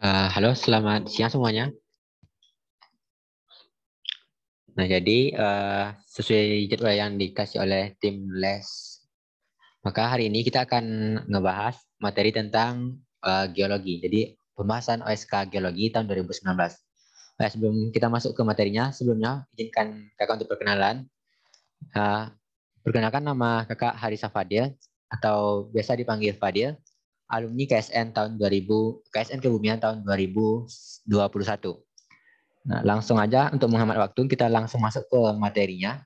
Eh, halo, selamat siang semuanya. Nah, jadi uh, sesuai jadwal yang dikasih oleh tim les, maka hari ini kita akan ngebahas materi tentang uh, geologi. Jadi pembahasan OSK Geologi tahun 2019. Nah, sebelum kita masuk ke materinya, sebelumnya izinkan kakak untuk perkenalan. Uh, perkenalkan nama kakak Harisa Fadil atau biasa dipanggil Fadil alumni KSN tahun 2000 KSN Kebumian tahun 2021. Nah, langsung aja untuk menghemat waktu kita langsung masuk ke materinya.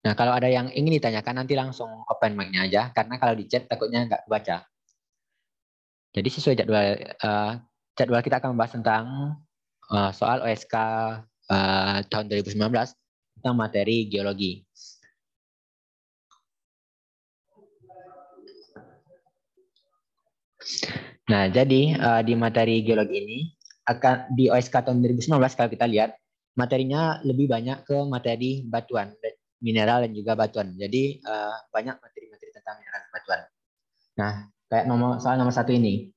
Nah, kalau ada yang ingin ditanyakan nanti langsung open mic-nya aja karena kalau di chat takutnya nggak baca. Jadi sesuai jadwal uh, jadwal kita akan membahas tentang uh, soal OSK uh, eh, tahun 2019 tentang materi geologi. Nah, jadi uh, di materi geologi ini akan di OSK tahun 2019 kalau kita lihat materinya lebih banyak ke materi batuan, mineral dan juga batuan. Jadi uh, banyak materi-materi tentang mineral dan batuan. Nah, kayak nomor soal nomor satu ini.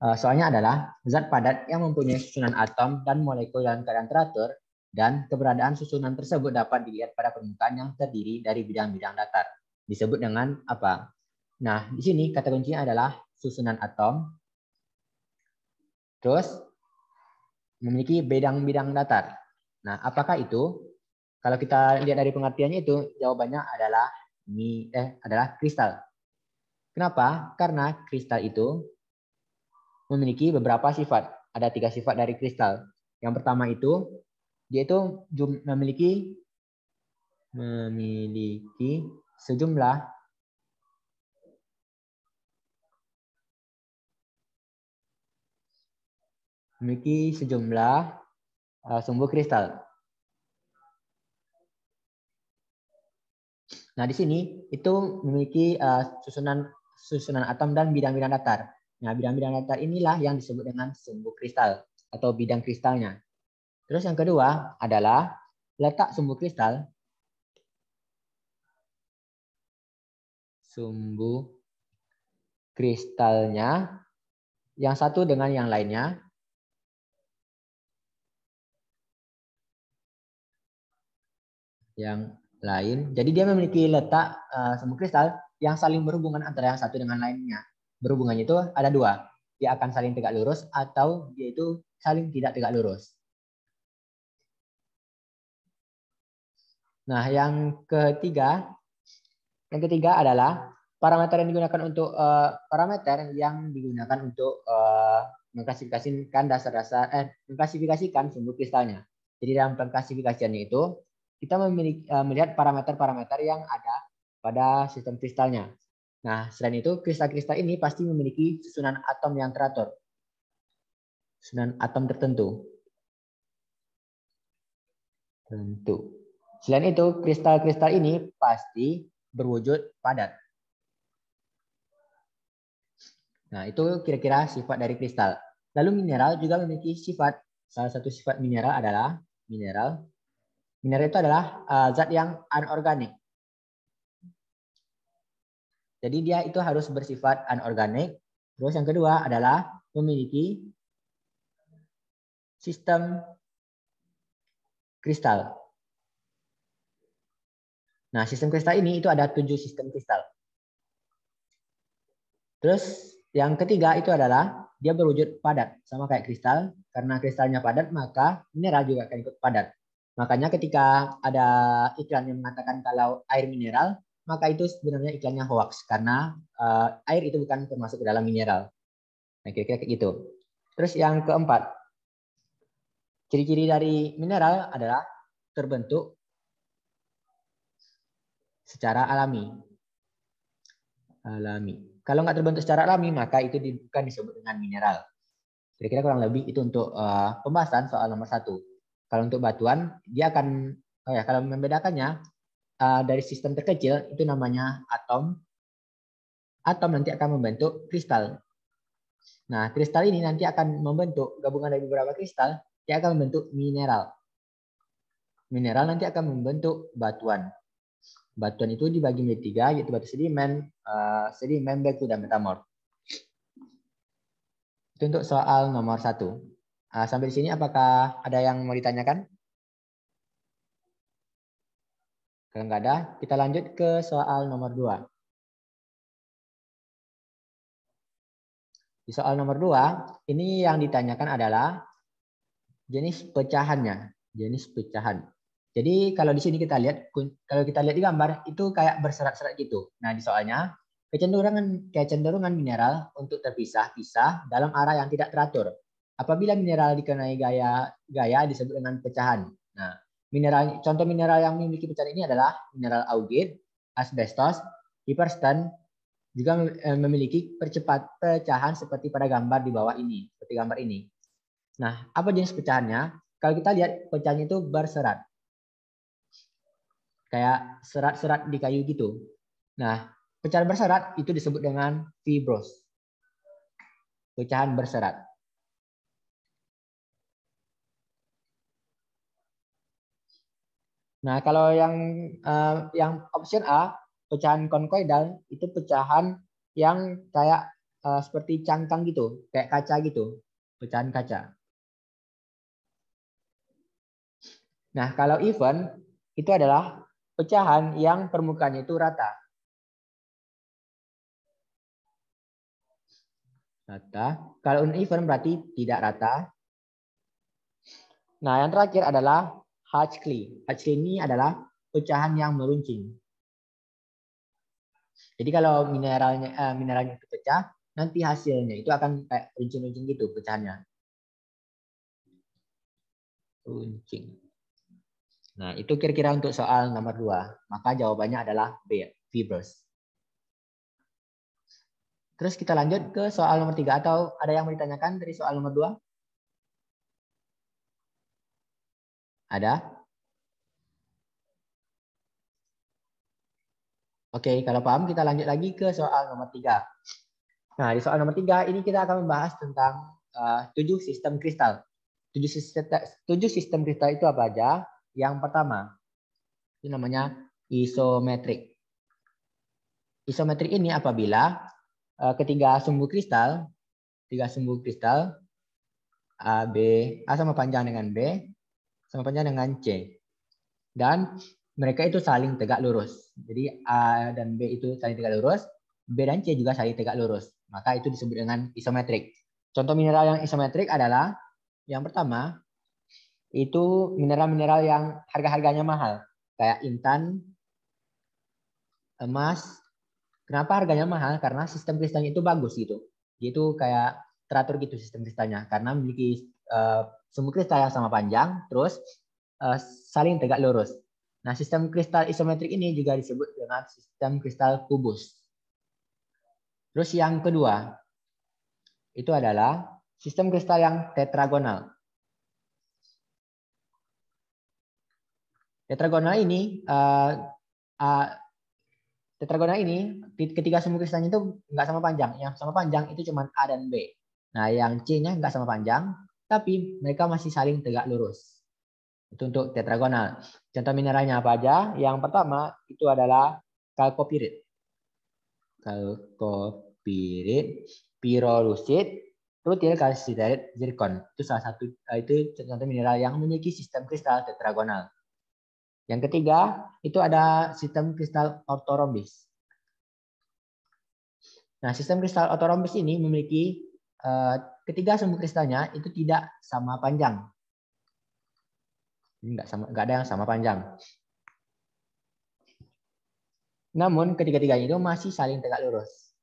Uh, soalnya adalah zat padat yang mempunyai susunan atom dan molekul dalam keadaan teratur dan keberadaan susunan tersebut dapat dilihat pada permukaan yang terdiri dari bidang-bidang datar. Disebut dengan apa? Nah, di sini kata kuncinya adalah susunan atom, terus memiliki bidang-bidang datar. Nah, apakah itu? Kalau kita lihat dari pengertiannya itu, jawabannya adalah mi eh adalah kristal. Kenapa? Karena kristal itu memiliki beberapa sifat. Ada tiga sifat dari kristal. Yang pertama itu dia itu memiliki memiliki sejumlah memiliki sejumlah uh, sumbu kristal. Nah, di sini itu memiliki uh, susunan susunan atom dan bidang-bidang datar. Nah, bidang-bidang datar inilah yang disebut dengan sumbu kristal atau bidang kristalnya. Terus yang kedua adalah letak sumbu kristal. Sumbu kristalnya yang satu dengan yang lainnya yang lain. Jadi dia memiliki letak uh, eh, semu kristal yang saling berhubungan antara yang satu dengan lainnya. Berhubungannya itu ada dua. Dia akan saling tegak lurus atau dia itu saling tidak tegak lurus. Nah, yang ketiga, yang ketiga adalah parameter yang digunakan untuk uh, parameter yang digunakan untuk uh, mengklasifikasikan dasar-dasar eh mengklasifikasikan sumber kristalnya. Jadi dalam pengklasifikasiannya itu kita memiliki, uh, melihat parameter-parameter yang ada pada sistem kristalnya. Nah, selain itu, kristal-kristal ini pasti memiliki susunan atom yang teratur. Susunan atom tertentu. Tentu. Selain itu, kristal-kristal ini pasti berwujud padat. Nah, itu kira-kira sifat dari kristal. Lalu mineral juga memiliki sifat. Salah satu sifat mineral adalah mineral Mineral itu adalah uh, zat yang anorganik. Jadi dia itu harus bersifat anorganik. Terus yang kedua adalah memiliki sistem kristal. Nah, sistem kristal ini itu ada tujuh sistem kristal. Terus yang ketiga itu adalah dia berwujud padat, sama kayak kristal. Karena kristalnya padat, maka mineral juga akan ikut padat. Makanya ketika ada iklan yang mengatakan kalau air mineral, maka itu sebenarnya iklannya hoax karena uh, air itu bukan termasuk ke dalam mineral. Nah, kira-kira kayak gitu. Terus yang keempat, ciri-ciri dari mineral adalah terbentuk secara alami. Alami. Kalau nggak terbentuk secara alami, maka itu bukan disebut dengan mineral. Kira-kira kurang lebih itu untuk uh, pembahasan soal nomor satu. Kalau untuk batuan, dia akan oh ya kalau membedakannya uh, dari sistem terkecil itu namanya atom. Atom nanti akan membentuk kristal. Nah, kristal ini nanti akan membentuk gabungan dari beberapa kristal, dia akan membentuk mineral. Mineral nanti akan membentuk batuan. Batuan itu dibagi menjadi tiga, yaitu batu sedimen, uh, sedimen, batu dan metamorf. Itu untuk soal nomor satu. Nah, sampai di sini apakah ada yang mau ditanyakan? Kalau nggak ada, kita lanjut ke soal nomor 2. Di soal nomor 2, ini yang ditanyakan adalah jenis pecahannya, jenis pecahan. Jadi kalau di sini kita lihat kalau kita lihat di gambar itu kayak berserat-serat gitu. Nah, di soalnya kecenderungan kecenderungan mineral untuk terpisah-pisah dalam arah yang tidak teratur Apabila mineral dikenai gaya gaya disebut dengan pecahan. Nah, mineral contoh mineral yang memiliki pecahan ini adalah mineral augit, asbestos, hiperstan juga eh, memiliki percepat pecahan seperti pada gambar di bawah ini, seperti gambar ini. Nah, apa jenis pecahannya? Kalau kita lihat pecahannya itu berserat. Kayak serat-serat di kayu gitu. Nah, pecahan berserat itu disebut dengan fibros. Pecahan berserat. Nah, kalau yang uh, yang option A, pecahan konkoidal itu pecahan yang kayak uh, seperti cangkang gitu, kayak kaca gitu, pecahan kaca. Nah, kalau even itu adalah pecahan yang permukaannya itu rata. Rata. Kalau uneven berarti tidak rata. Nah, yang terakhir adalah Hatchley. Hatchley ini adalah pecahan yang meruncing. Jadi kalau mineralnya eh, mineralnya itu pecah, nanti hasilnya itu akan kayak runcing-runcing gitu pecahannya. Runcing. Nah, itu kira-kira untuk soal nomor 2. Maka jawabannya adalah B, Fibers. Terus kita lanjut ke soal nomor 3 atau ada yang mau ditanyakan dari soal nomor 2? Ada? Okey, kalau faham kita lanjut lagi ke soal nomor tiga. Nah, di soal nomor tiga ini kita akan membahas tentang uh, tujuh sistem kristal. Tujuh sistem, tujuh sistem kristal itu apa aja? Yang pertama, ini namanya isometrik. Isometrik ini apabila uh, ketiga sumbu kristal, tiga sumbu kristal A, B, A sama panjang dengan B, sama panjang dengan C. Dan mereka itu saling tegak lurus. Jadi A dan B itu saling tegak lurus, B dan C juga saling tegak lurus. Maka itu disebut dengan isometrik. Contoh mineral yang isometrik adalah yang pertama itu mineral-mineral yang harga-harganya mahal, kayak intan, emas. Kenapa harganya mahal? Karena sistem kristalnya itu bagus gitu. Itu kayak teratur gitu sistem kristalnya karena memiliki eh, sumbu kristal yang sama panjang, terus uh, saling tegak lurus. Nah, sistem kristal isometrik ini juga disebut dengan sistem kristal kubus. Terus yang kedua, itu adalah sistem kristal yang tetragonal. Tetragonal ini uh, uh, tetragonal ini ketiga sumbu kristalnya itu nggak sama panjang. Yang sama panjang itu cuma A dan B. Nah, yang C-nya nggak sama panjang, tapi mereka masih saling tegak lurus. Itu untuk tetragonal. Contoh mineralnya apa aja? Yang pertama itu adalah kalkopirit. Kalkopirit, pirolusit, rutil kalsiterit, zirkon. Itu salah satu eh, itu contoh mineral yang memiliki sistem kristal tetragonal. Yang ketiga, itu ada sistem kristal ortorombis. Nah, sistem kristal ortorombis ini memiliki uh, ketiga sumbu kristalnya itu tidak sama panjang. Ini nggak sama, enggak ada yang sama panjang. Namun ketiga-tiganya itu masih saling tegak lurus.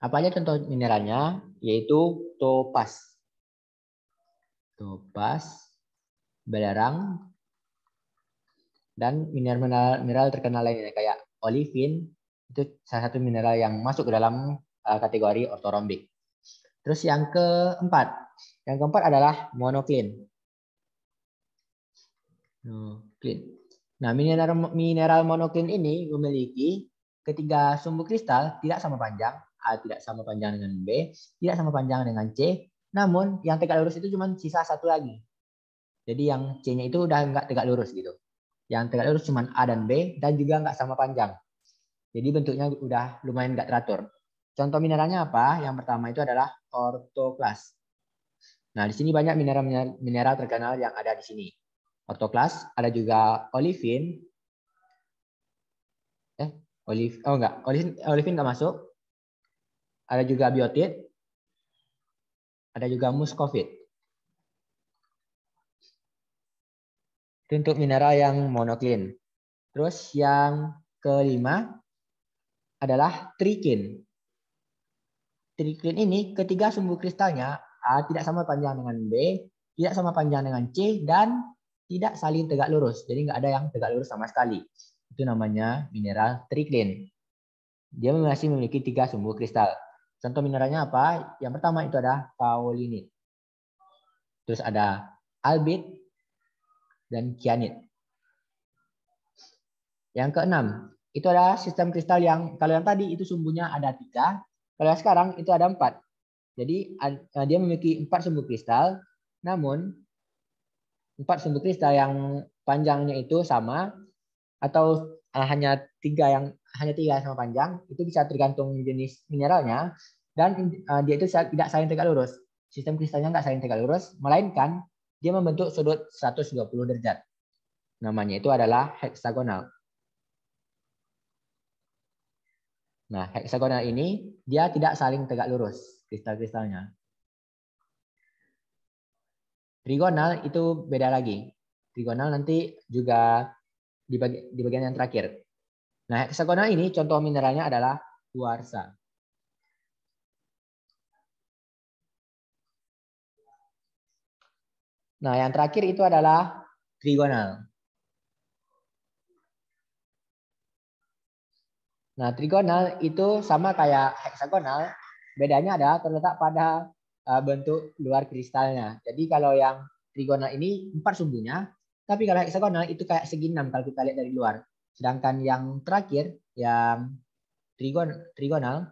Apa aja contoh mineralnya? Yaitu topas. Topas, belerang, dan mineral-mineral mineral terkenal lainnya kayak olivin itu salah satu mineral yang masuk ke dalam eh, kategori ortorombik. Terus yang keempat, yang keempat adalah monoklin. Monoklin. Nah, mineral, mineral monoklin ini memiliki ketiga sumbu kristal tidak sama panjang, A tidak sama panjang dengan B, tidak sama panjang dengan C, namun yang tegak lurus itu cuma sisa satu lagi. Jadi yang C-nya itu udah nggak tegak lurus gitu. Yang tegak lurus cuma A dan B dan juga nggak sama panjang. Jadi bentuknya udah lumayan nggak teratur. Contoh mineralnya apa? Yang pertama itu adalah ortoklas. Nah, di sini banyak mineral-mineral terkenal yang ada di sini. Ortoklas, ada juga olivin. Eh, oliv, oh enggak, olivin, olivin enggak masuk. Ada juga biotit. Ada juga muscovit. Itu untuk mineral yang monoklin. Terus yang kelima adalah trikin. Triklin ini ketiga sumbu kristalnya A tidak sama panjang dengan B, tidak sama panjang dengan C, dan tidak saling tegak lurus. Jadi nggak ada yang tegak lurus sama sekali. Itu namanya mineral triklin. Dia masih memiliki tiga sumbu kristal. Contoh mineralnya apa? Yang pertama itu ada kaolinit. Terus ada albit dan kianit. Yang keenam, itu adalah sistem kristal yang kalau yang tadi itu sumbunya ada tiga, pada sekarang itu ada empat. Jadi eh, dia memiliki empat sumbu kristal, namun empat sumbu kristal yang panjangnya itu sama atau eh, hanya tiga yang hanya tiga sama panjang itu bisa tergantung jenis mineralnya dan eh, dia itu tidak saling tegak lurus. Sistem kristalnya tidak saling tegak lurus, melainkan dia membentuk sudut 120 derajat. Namanya itu adalah heksagonal. Nah, heksagonal ini dia tidak saling tegak lurus kristal-kristalnya. Trigonal itu beda lagi. Trigonal nanti juga di, bagi, di bagian yang terakhir. Nah, heksagonal ini contoh mineralnya adalah kuarsa. Nah, yang terakhir itu adalah trigonal. Nah, trigonal itu sama kayak heksagonal, bedanya adalah terletak pada uh, bentuk luar kristalnya. Jadi kalau yang trigonal ini empat sumbunya, tapi kalau heksagonal itu kayak segi enam kalau kita lihat dari luar. Sedangkan yang terakhir yang trigon trigonal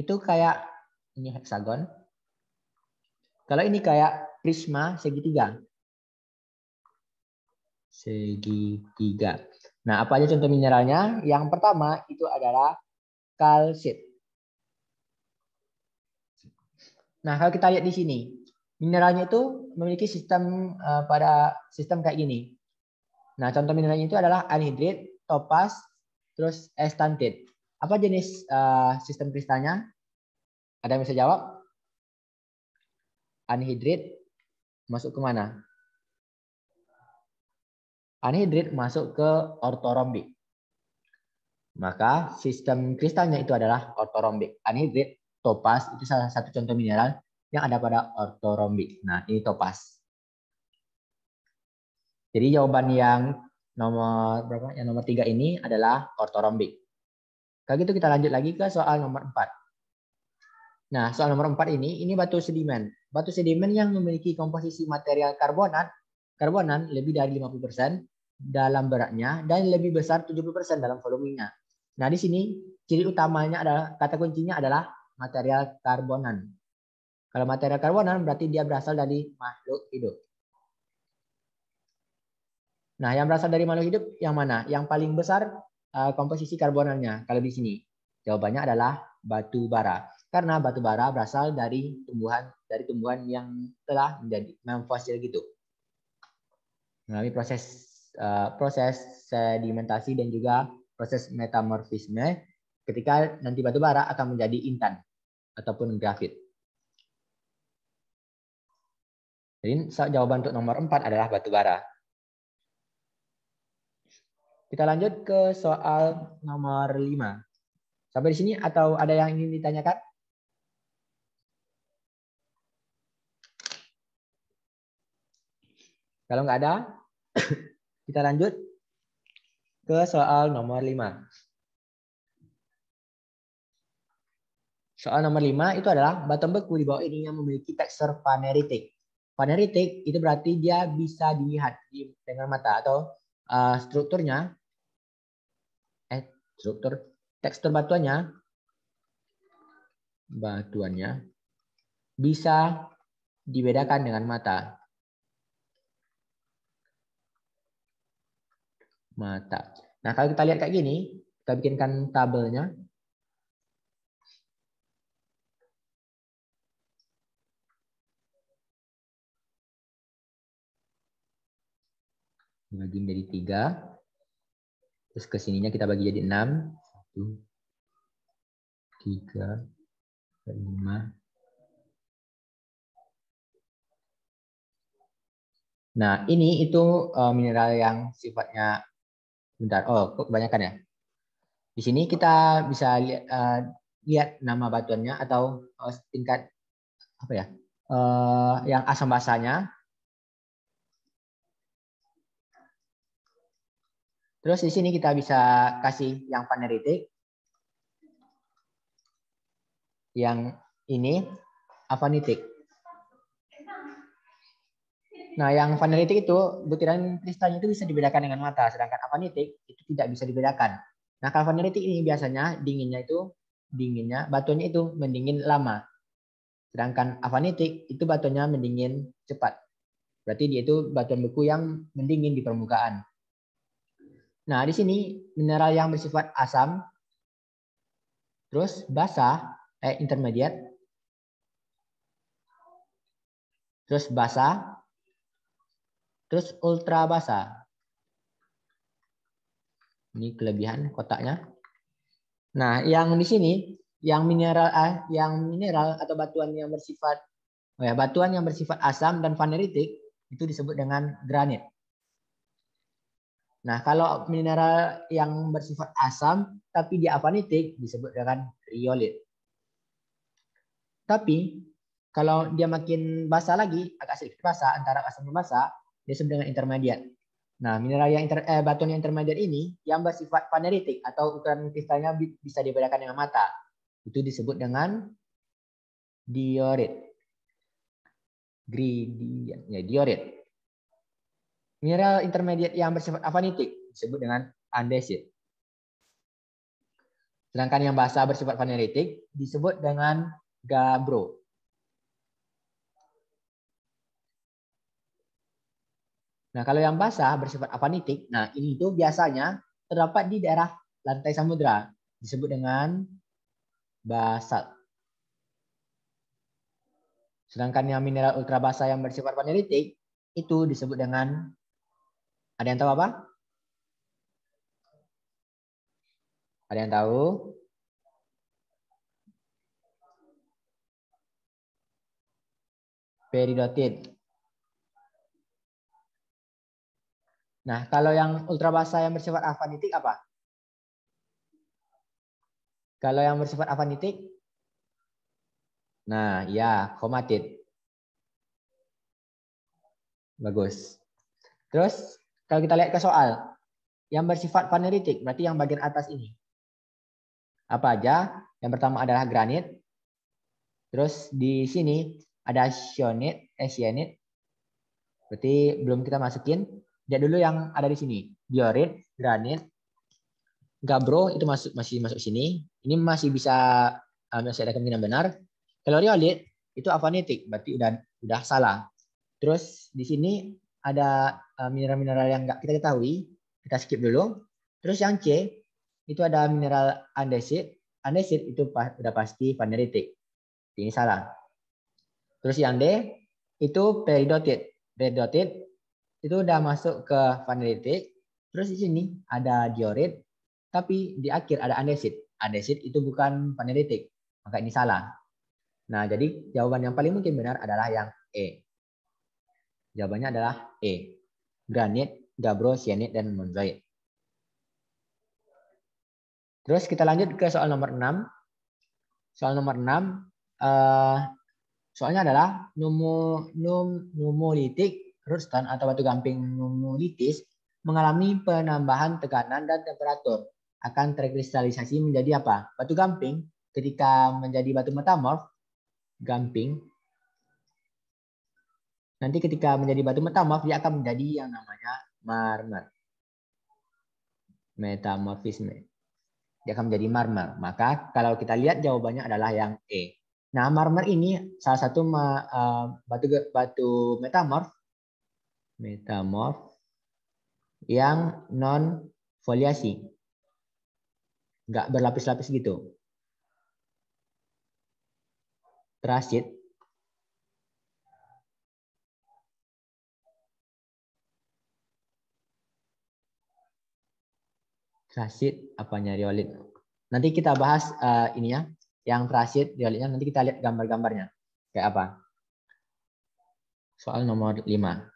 itu kayak ini heksagon. Kalau ini kayak prisma segitiga. Segitiga. Nah, apa aja contoh mineralnya? Yang pertama itu adalah kalsit. Nah, kalau kita lihat di sini, mineralnya itu memiliki sistem uh, pada sistem kayak gini. Nah, contoh mineralnya itu adalah anhidrit, topas, terus estantit. Apa jenis uh, sistem kristalnya? Ada yang bisa jawab? Anhidrit masuk ke mana? Anhidrit masuk ke ortorombik. Maka sistem kristalnya itu adalah ortorombik. Anhidrit, topas, itu salah satu contoh mineral yang ada pada ortorombik. Nah, ini topas. Jadi jawaban yang nomor berapa? Yang nomor tiga ini adalah ortorombik. Kalau gitu kita lanjut lagi ke soal nomor 4. Nah, soal nomor 4 ini, ini batu sedimen. Batu sedimen yang memiliki komposisi material karbonat, karbonan lebih dari 50%, dalam beratnya dan lebih besar 70% dalam volumenya. Nah, di sini ciri utamanya adalah kata kuncinya adalah material karbonan. Kalau material karbonan berarti dia berasal dari makhluk hidup. Nah, yang berasal dari makhluk hidup yang mana? Yang paling besar eh, komposisi karbonannya kalau di sini. Jawabannya adalah batu bara. Karena batu bara berasal dari tumbuhan dari tumbuhan yang telah menjadi memfosil gitu. melalui proses Eh, proses sedimentasi dan juga proses metamorfisme ketika nanti batu bara akan menjadi intan ataupun grafit. Jadi jawaban untuk nomor 4 adalah batu bara. Kita lanjut ke soal nomor 5. Sampai di sini atau ada yang ingin ditanyakan? Kalau nggak ada, kita lanjut ke soal nomor 5. Soal nomor 5 itu adalah batang beku di bawah ini yang memiliki tekstur paneritik. Paneritik itu berarti dia bisa dilihat dengan mata atau uh, strukturnya eh struktur tekstur batuannya batuannya bisa dibedakan dengan mata. Mata. Nah, kalau kita lihat kayak gini, kita bikinkan tabelnya. Bagi menjadi tiga. Terus ke sininya kita bagi jadi enam. Satu, tiga, lima, Nah, ini itu eh, mineral yang sifatnya Bentar, oh kebanyakan ya. Di sini kita bisa lihat, uh, eh, lihat nama batuannya atau uh, tingkat apa ya, uh, yang asam basahnya. Terus di sini kita bisa kasih yang paneritik. Yang ini avanitik. Nah, yang fanalitik itu butiran kristalnya itu bisa dibedakan dengan mata, sedangkan avanitik itu tidak bisa dibedakan. Nah, kalau fanalitik ini biasanya dinginnya itu dinginnya batunya itu mendingin lama. Sedangkan avanitik itu batunya mendingin cepat. Berarti dia itu batuan beku yang mendingin di permukaan. Nah, di sini mineral yang bersifat asam terus basah eh intermediate terus basah Terus ultra basah. Ini kelebihan kotaknya. Nah, yang di sini yang mineral ah, yang mineral atau batuan yang bersifat oh ya, batuan yang bersifat asam dan vaneritik itu disebut dengan granit. Nah, kalau mineral yang bersifat asam tapi dia avanitik disebut dengan riolit. Tapi kalau dia makin basah lagi, agak sedikit basah antara asam dan basah, disebut dengan intermediate. Nah, mineral yang inter, eh, batuan yang intermediate ini yang bersifat paneritik atau ukuran kristalnya bisa dibedakan dengan mata. Itu disebut dengan diorit. Gradient, ya diorit. Mineral intermediat yang bersifat avanitik disebut dengan andesit. Sedangkan yang basah bersifat paneritik disebut dengan gabbro. Nah, kalau yang basah bersifat apanitik, nah ini itu biasanya terdapat di daerah lantai samudra, disebut dengan basalt. Sedangkan yang mineral ultra basah yang bersifat panelitik itu disebut dengan ada yang tahu apa? Ada yang tahu? Peridotit. Nah, kalau yang ultrabasa yang bersifat afanitik apa? Kalau yang bersifat afanitik? Nah, ya, komatit. Bagus. Terus, kalau kita lihat ke soal, yang bersifat paneritik, berarti yang bagian atas ini. Apa aja? Yang pertama adalah granit. Terus di sini ada sionit, esianit. Eh, berarti belum kita masukin. Lihat dulu yang ada di sini. Diorit, granit, gabbro itu masuk masih masuk sini. Ini masih bisa eh, masih ada kemungkinan benar. riolit itu avanitik, berarti udah udah salah. Terus di sini ada eh, mineral-mineral yang nggak kita ketahui, kita skip dulu. Terus yang C itu ada mineral andesit, andesit itu udah pasti vaneritik. Ini salah. Terus yang D itu peridotit. Peridotit itu udah masuk ke vanaditik. Terus di sini ada diorit, tapi di akhir ada andesit. Andesit itu bukan vanaditik, maka ini salah. Nah, jadi jawaban yang paling mungkin benar adalah yang E. Jawabannya adalah E. Granit, gabbro, sienit, dan monzoid. Terus kita lanjut ke soal nomor 6. Soal nomor 6, uh, eh, soalnya adalah nomolitik Runston atau batu gamping nummulitis mengalami penambahan tekanan dan temperatur akan terkristalisasi menjadi apa? Batu gamping ketika menjadi batu metamorf gamping nanti ketika menjadi batu metamorf dia akan menjadi yang namanya marmer metamorfisme dia akan menjadi marmer maka kalau kita lihat jawabannya adalah yang E nah marmer ini salah satu eh, batu batu metamorf metamorf yang non foliasi. nggak berlapis-lapis gitu. Transit transit nyari riolit. Nanti kita bahas uh, ya yang transit riolitnya nanti kita lihat gambar-gambarnya kayak apa. Soal nomor 5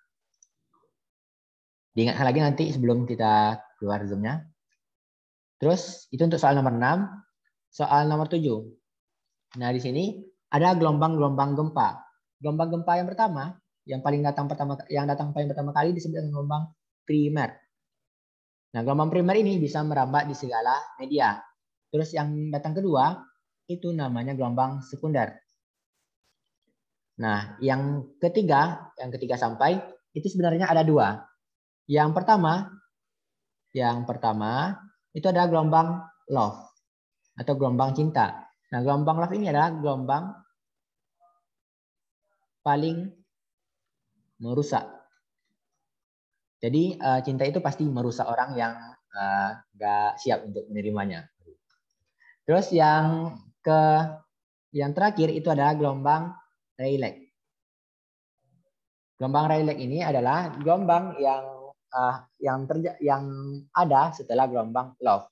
diingatkan lagi nanti sebelum kita keluar zoomnya. Terus itu untuk soal nomor 6. Soal nomor 7. Nah di sini ada gelombang-gelombang gempa. Gelombang gempa yang pertama, yang paling datang pertama, yang datang paling pertama kali disebut dengan gelombang primer. Nah gelombang primer ini bisa merambat di segala media. Terus yang datang kedua itu namanya gelombang sekunder. Nah yang ketiga, yang ketiga sampai itu sebenarnya ada dua. Yang pertama, yang pertama itu adalah gelombang love atau gelombang cinta. Nah, gelombang love ini adalah gelombang paling merusak. Jadi uh, cinta itu pasti merusak orang yang eh, nggak uh, siap untuk menerimanya. Terus yang ke yang terakhir itu adalah gelombang Rayleigh. Gelombang Rayleigh ini adalah gelombang yang uh, yang terja yang ada setelah gelombang love.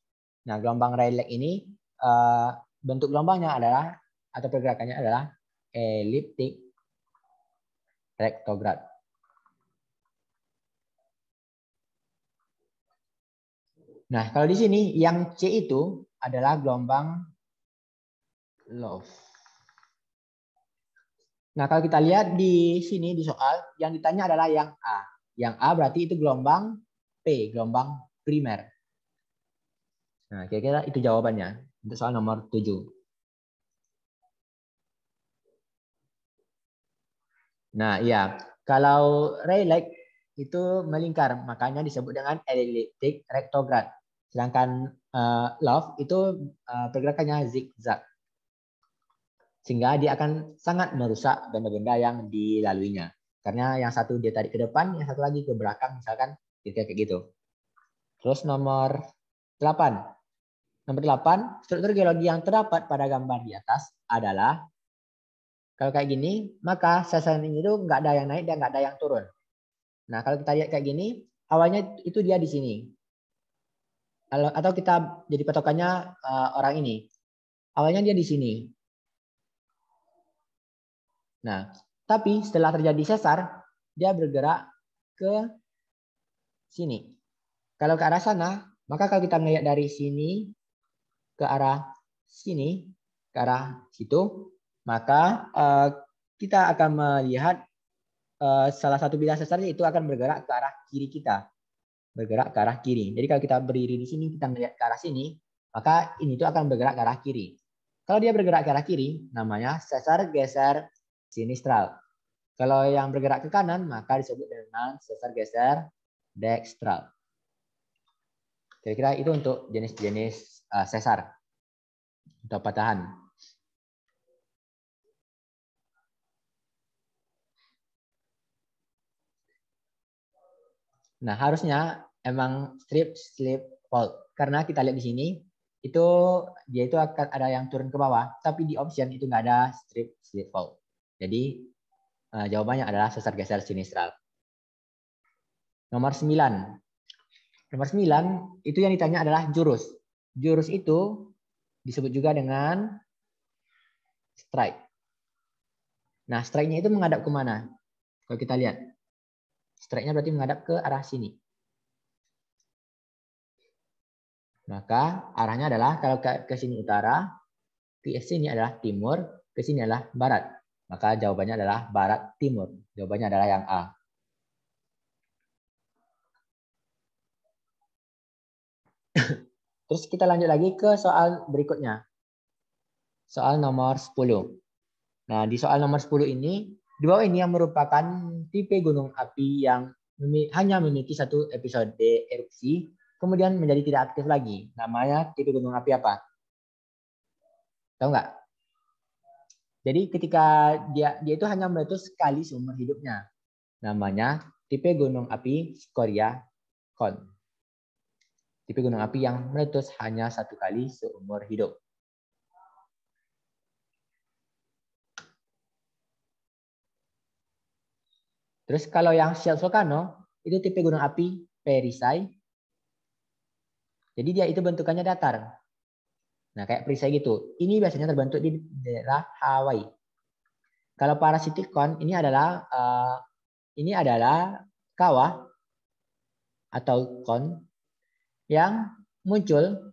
Nah, gelombang Rayleigh ini uh, bentuk gelombangnya adalah atau pergerakannya adalah eliptik rektograd. Nah, kalau di sini yang C itu adalah gelombang love. Nah, kalau kita lihat di sini di soal yang ditanya adalah yang A. Yang A berarti itu gelombang P, gelombang primer. Nah, kira-kira itu jawabannya untuk soal nomor 7. Nah, iya. Kalau Rayleigh itu melingkar, makanya disebut dengan elliptic rectograd. Sedangkan uh, eh, love itu uh, pergerakannya zigzag. Sehingga dia akan sangat merusak benda-benda yang dilaluinya. Karena yang satu dia tarik ke depan, yang satu lagi ke belakang misalkan kayak gitu. Terus nomor 8. Nomor 8, struktur geologi yang terdapat pada gambar di atas adalah kalau kayak gini, maka sesar ini itu nggak ada yang naik dan nggak ada yang turun. Nah, kalau kita lihat kayak gini, awalnya itu dia di sini. Atau kita jadi patokannya eh, orang ini. Awalnya dia di sini. Nah, tapi setelah terjadi sesar, dia bergerak ke sini. Kalau ke arah sana, maka kalau kita melihat dari sini ke arah sini, ke arah situ, maka uh, kita akan melihat uh, salah satu bidang sesar itu akan bergerak ke arah kiri kita. Bergerak ke arah kiri. Jadi kalau kita berdiri di sini, kita melihat ke arah sini, maka ini itu akan bergerak ke arah kiri. Kalau dia bergerak ke arah kiri, namanya sesar geser sinistral. Kalau yang bergerak ke kanan, maka disebut dengan sesar geser dextral. Kira-kira itu untuk jenis-jenis eh, sesar atau patahan. Nah, harusnya emang strip slip fold. Karena kita lihat di sini, itu dia itu akan ada yang turun ke bawah, tapi di option itu nggak ada strip slip fold. Jadi uh, jawabannya adalah sesar geser sinistral. Nomor 9. Nomor 9 itu yang ditanya adalah jurus. Jurus itu disebut juga dengan strike. Nah, strike-nya itu menghadap ke mana? Kalau kita lihat. Strike-nya berarti menghadap ke arah sini. Maka arahnya adalah kalau ke, ke sini utara, ke sini adalah timur, ke sini adalah barat. Maka jawabannya adalah barat timur. Jawabannya adalah yang A. Terus kita lanjut lagi ke soal berikutnya. Soal nomor 10. Nah, di soal nomor 10 ini, di bawah ini yang merupakan tipe gunung api yang hanya memiliki satu episode erupsi, kemudian menjadi tidak aktif lagi. Namanya tipe gunung api apa? Tahu nggak? Jadi ketika dia dia itu hanya meletus sekali seumur hidupnya. Namanya tipe gunung api Scoria Kon. Tipe gunung api yang meletus hanya satu kali seumur hidup. Terus kalau yang Shell volcano itu tipe gunung api Perisai. Jadi dia itu bentukannya datar. Nah, kayak perisai gitu. Ini biasanya terbentuk di daerah Hawaii. Kalau parasitikon ini adalah uh, ini adalah kawah atau kon yang muncul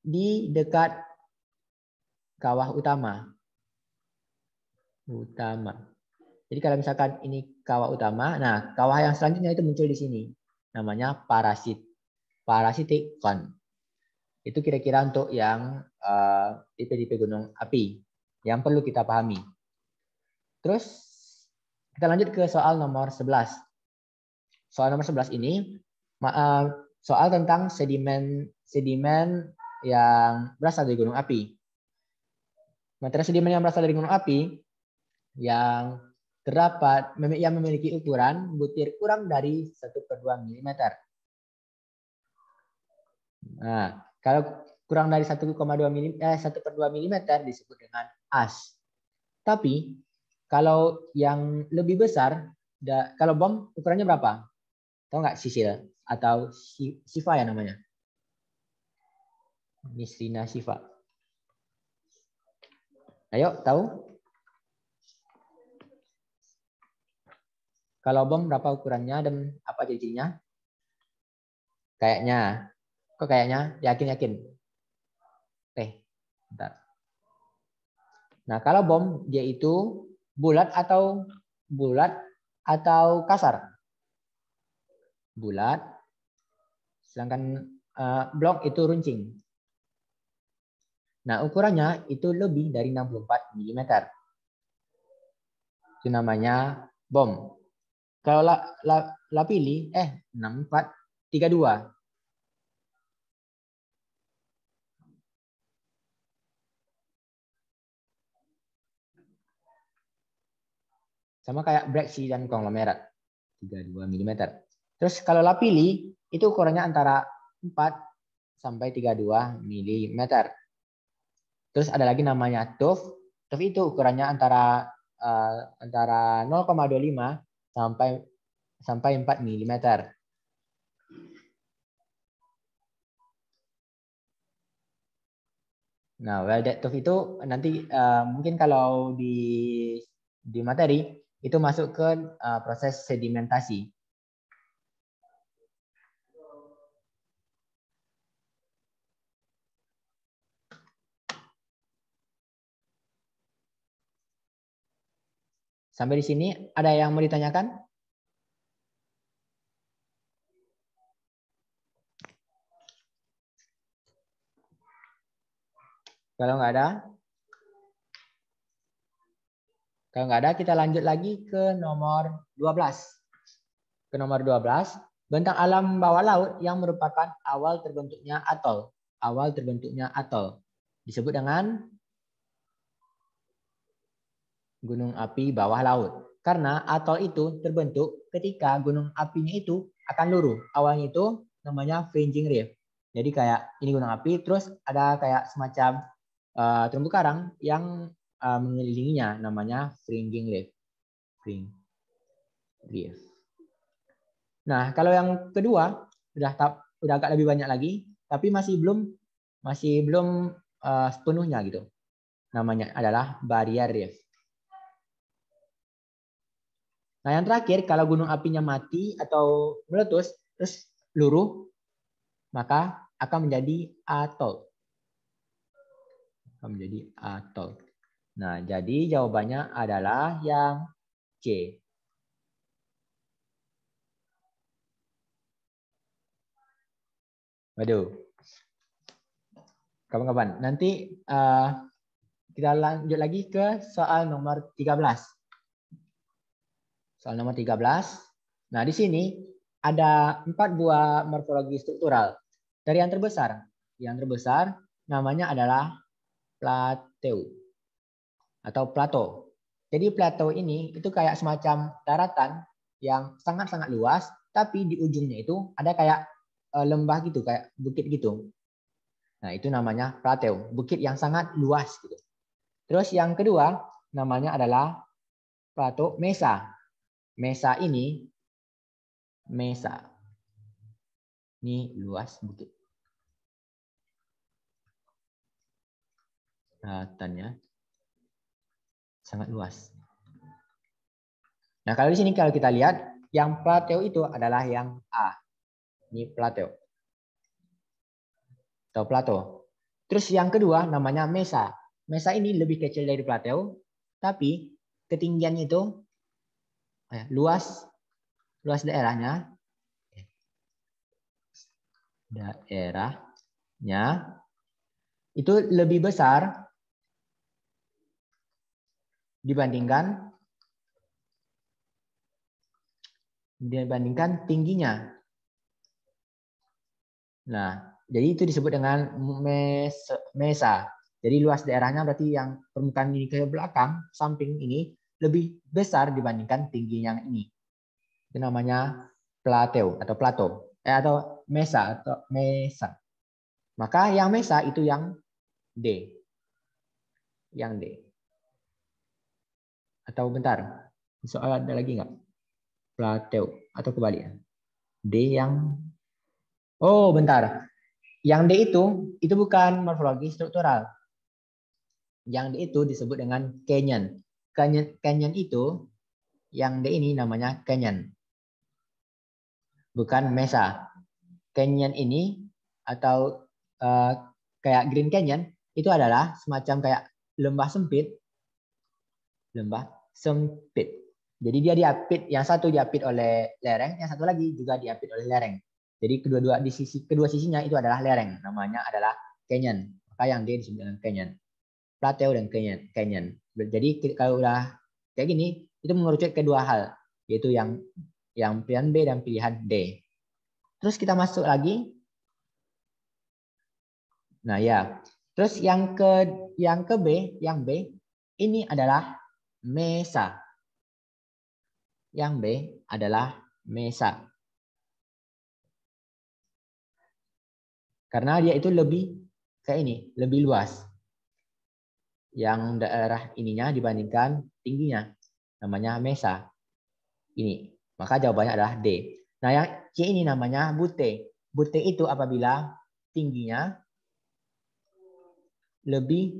di dekat kawah utama. Utama. Jadi kalau misalkan ini kawah utama, nah kawah yang selanjutnya itu muncul di sini. Namanya parasit parasitikon. Itu kira-kira untuk yang uh, gunung api yang perlu kita pahami. Terus kita lanjut ke soal nomor 11. Soal nomor 11 ini eh, soal tentang sedimen sedimen yang berasal dari gunung api. Material sedimen yang berasal dari gunung api yang terdapat yang memiliki ukuran butir kurang dari 1 per 2 mm. Nah, kalau kurang dari 1,2 mm eh 1 2 mm disebut dengan as. Tapi kalau yang lebih besar, da, kalau bom ukurannya berapa? Tahu nggak sisil atau sifa ya namanya? Misrina sifa. Ayo, tahu? Kalau bom berapa ukurannya dan apa jadinya? Kayaknya Kok kayaknya yakin-yakin? Oke, eh, bentar. Nah, kalau bom dia itu bulat atau bulat atau kasar? Bulat. Sedangkan uh, blok itu runcing. Nah, ukurannya itu lebih dari 64 mm. Itu namanya bom. Kalau la, la, la pilih, eh 64, Sama kayak breksi dan konglomerat, 32 mm. Terus kalau lapili, itu ukurannya antara 4 sampai 32 mm. Terus ada lagi namanya tuf. Tuf itu ukurannya antara uh, antara 0,25 sampai sampai 4 mm. Nah, welded tuf itu nanti uh, mungkin kalau di di materi itu masuk ke uh, proses sedimentasi. Sampai di sini ada yang mau ditanyakan? Kalau nggak ada, kalau nggak ada, kita lanjut lagi ke nomor 12. Ke nomor 12, bentang alam bawah laut yang merupakan awal terbentuknya atol. Awal terbentuknya atol. Disebut dengan gunung api bawah laut. Karena atol itu terbentuk ketika gunung apinya itu akan luruh. Awalnya itu namanya fringing reef. Jadi kayak ini gunung api, terus ada kayak semacam uh, terumbu karang yang uh, mengelilinginya namanya fringing leaf. Fring leaf. Nah, kalau yang kedua udah tap, udah agak lebih banyak lagi, tapi masih belum masih belum uh, sepenuhnya gitu. Namanya adalah barrier reef. Nah, yang terakhir kalau gunung apinya mati atau meletus terus luruh, maka akan menjadi atol. Akan menjadi atol. Nah, jadi jawabannya adalah yang C. Waduh. Kawan-kawan, Nanti uh, kita lanjut lagi ke soal nomor 13. Soal nomor 13. Nah, di sini ada empat buah morfologi struktural. Dari yang terbesar. Yang terbesar namanya adalah plateau atau plato. Jadi plato ini itu kayak semacam daratan yang sangat-sangat luas, tapi di ujungnya itu ada kayak eh, lembah gitu, kayak bukit gitu. Nah, itu namanya plateau, bukit yang sangat luas gitu. Terus yang kedua namanya adalah plato mesa. Mesa ini mesa. Ini luas bukit. Nah, tanya sangat luas. Nah, kalau di sini kalau kita lihat yang plateau itu adalah yang A. Ini plateau. Atau Plato. Terus yang kedua namanya Mesa. Mesa ini lebih kecil dari plateau, tapi ketinggiannya itu eh, luas luas daerahnya daerahnya itu lebih besar dibandingkan dibandingkan tingginya. Nah, jadi itu disebut dengan mesa. Jadi luas daerahnya berarti yang permukaan ini ke belakang, samping ini lebih besar dibandingkan tinggi yang ini. Itu namanya plateau atau plato eh, atau mesa atau mesa. Maka yang mesa itu yang D. Yang D. Atau bentar, soal ada lagi nggak? Plateau atau ya D yang Oh, bentar. Yang D itu itu bukan morfologi struktural. Yang D itu disebut dengan canyon. Canyon canyon itu yang D ini namanya canyon. Bukan mesa. Canyon ini atau uh, kayak Green Canyon itu adalah semacam kayak lembah sempit. Lembah sempit. Jadi dia diapit, yang satu diapit oleh lereng, yang satu lagi juga diapit oleh lereng. Jadi kedua-dua di sisi kedua sisinya itu adalah lereng, namanya adalah canyon. Maka yang dia disebut dengan canyon. Plateau dan canyon, canyon. Jadi kalau udah kayak gini, itu mengerucut kedua hal, yaitu yang yang pilihan B dan pilihan D. Terus kita masuk lagi. Nah, ya. Terus yang ke yang ke B, yang B ini adalah mesa. Yang B adalah mesa. Karena dia itu lebih kayak ini, lebih luas. Yang daerah ininya dibandingkan tingginya. Namanya mesa. Ini. Maka jawabannya adalah D. Nah yang C ini namanya bute. Bute itu apabila tingginya lebih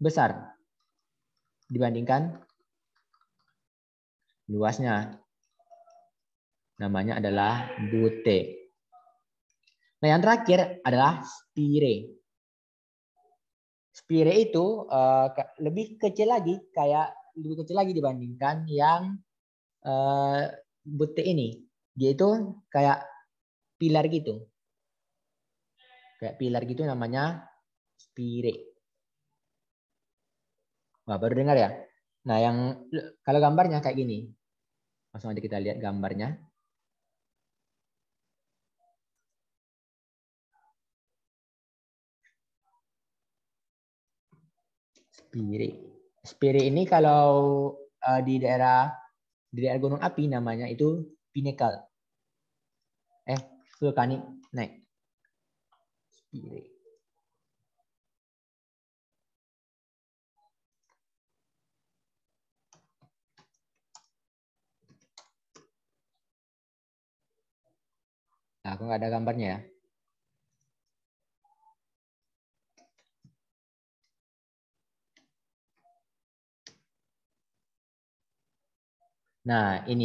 besar dibandingkan luasnya. Namanya adalah bute. Nah, yang terakhir adalah spire. Spire itu uh, lebih kecil lagi, kayak lebih kecil lagi dibandingkan yang uh, eh, bute ini. Dia itu kayak pilar gitu. Kayak pilar gitu namanya spire. Wah, baru dengar ya? Nah, yang kalau gambarnya kayak gini. Langsung aja kita lihat gambarnya. Spiri. Spiri ini kalau uh, di daerah di daerah Gunung Api namanya itu pinnacle. Eh, vulkanik naik. Spiri. Nah, aku nggak ada gambarnya ya. Nah, ini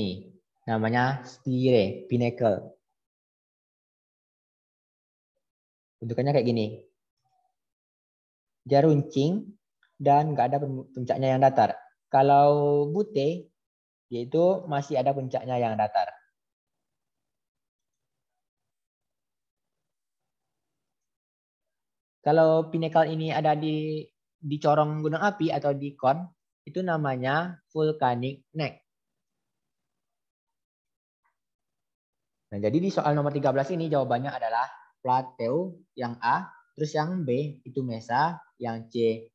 namanya stire, pinnacle. Bentukannya kayak gini. Dia runcing dan nggak ada puncaknya yang datar. Kalau bute, yaitu masih ada puncaknya yang datar. Kalau pinnacle ini ada di di corong gunung api atau di kon, itu namanya volcanic neck. Nah, jadi di soal nomor 13 ini jawabannya adalah plateau yang A, terus yang B itu mesa, yang C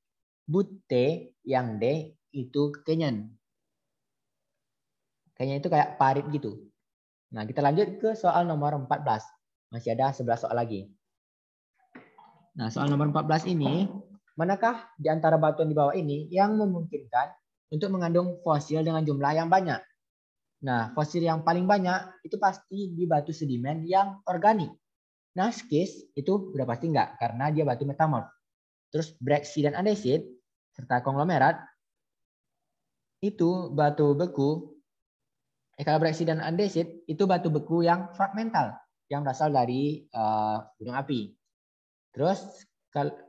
butte, yang D itu canyon. Kayaknya itu kayak parit gitu. Nah, kita lanjut ke soal nomor 14. Masih ada 11 soal lagi. Nah, soal nomor 14 ini, manakah di antara batuan di bawah ini yang memungkinkan untuk mengandung fosil dengan jumlah yang banyak? Nah, fosil yang paling banyak itu pasti di batu sedimen yang organik. Nah skis itu udah pasti enggak karena dia batu metamorf. Terus breksi dan andesit serta konglomerat itu batu beku. Eh, kalau breksi dan andesit itu batu beku yang fragmental yang berasal dari uh, gunung api. Terus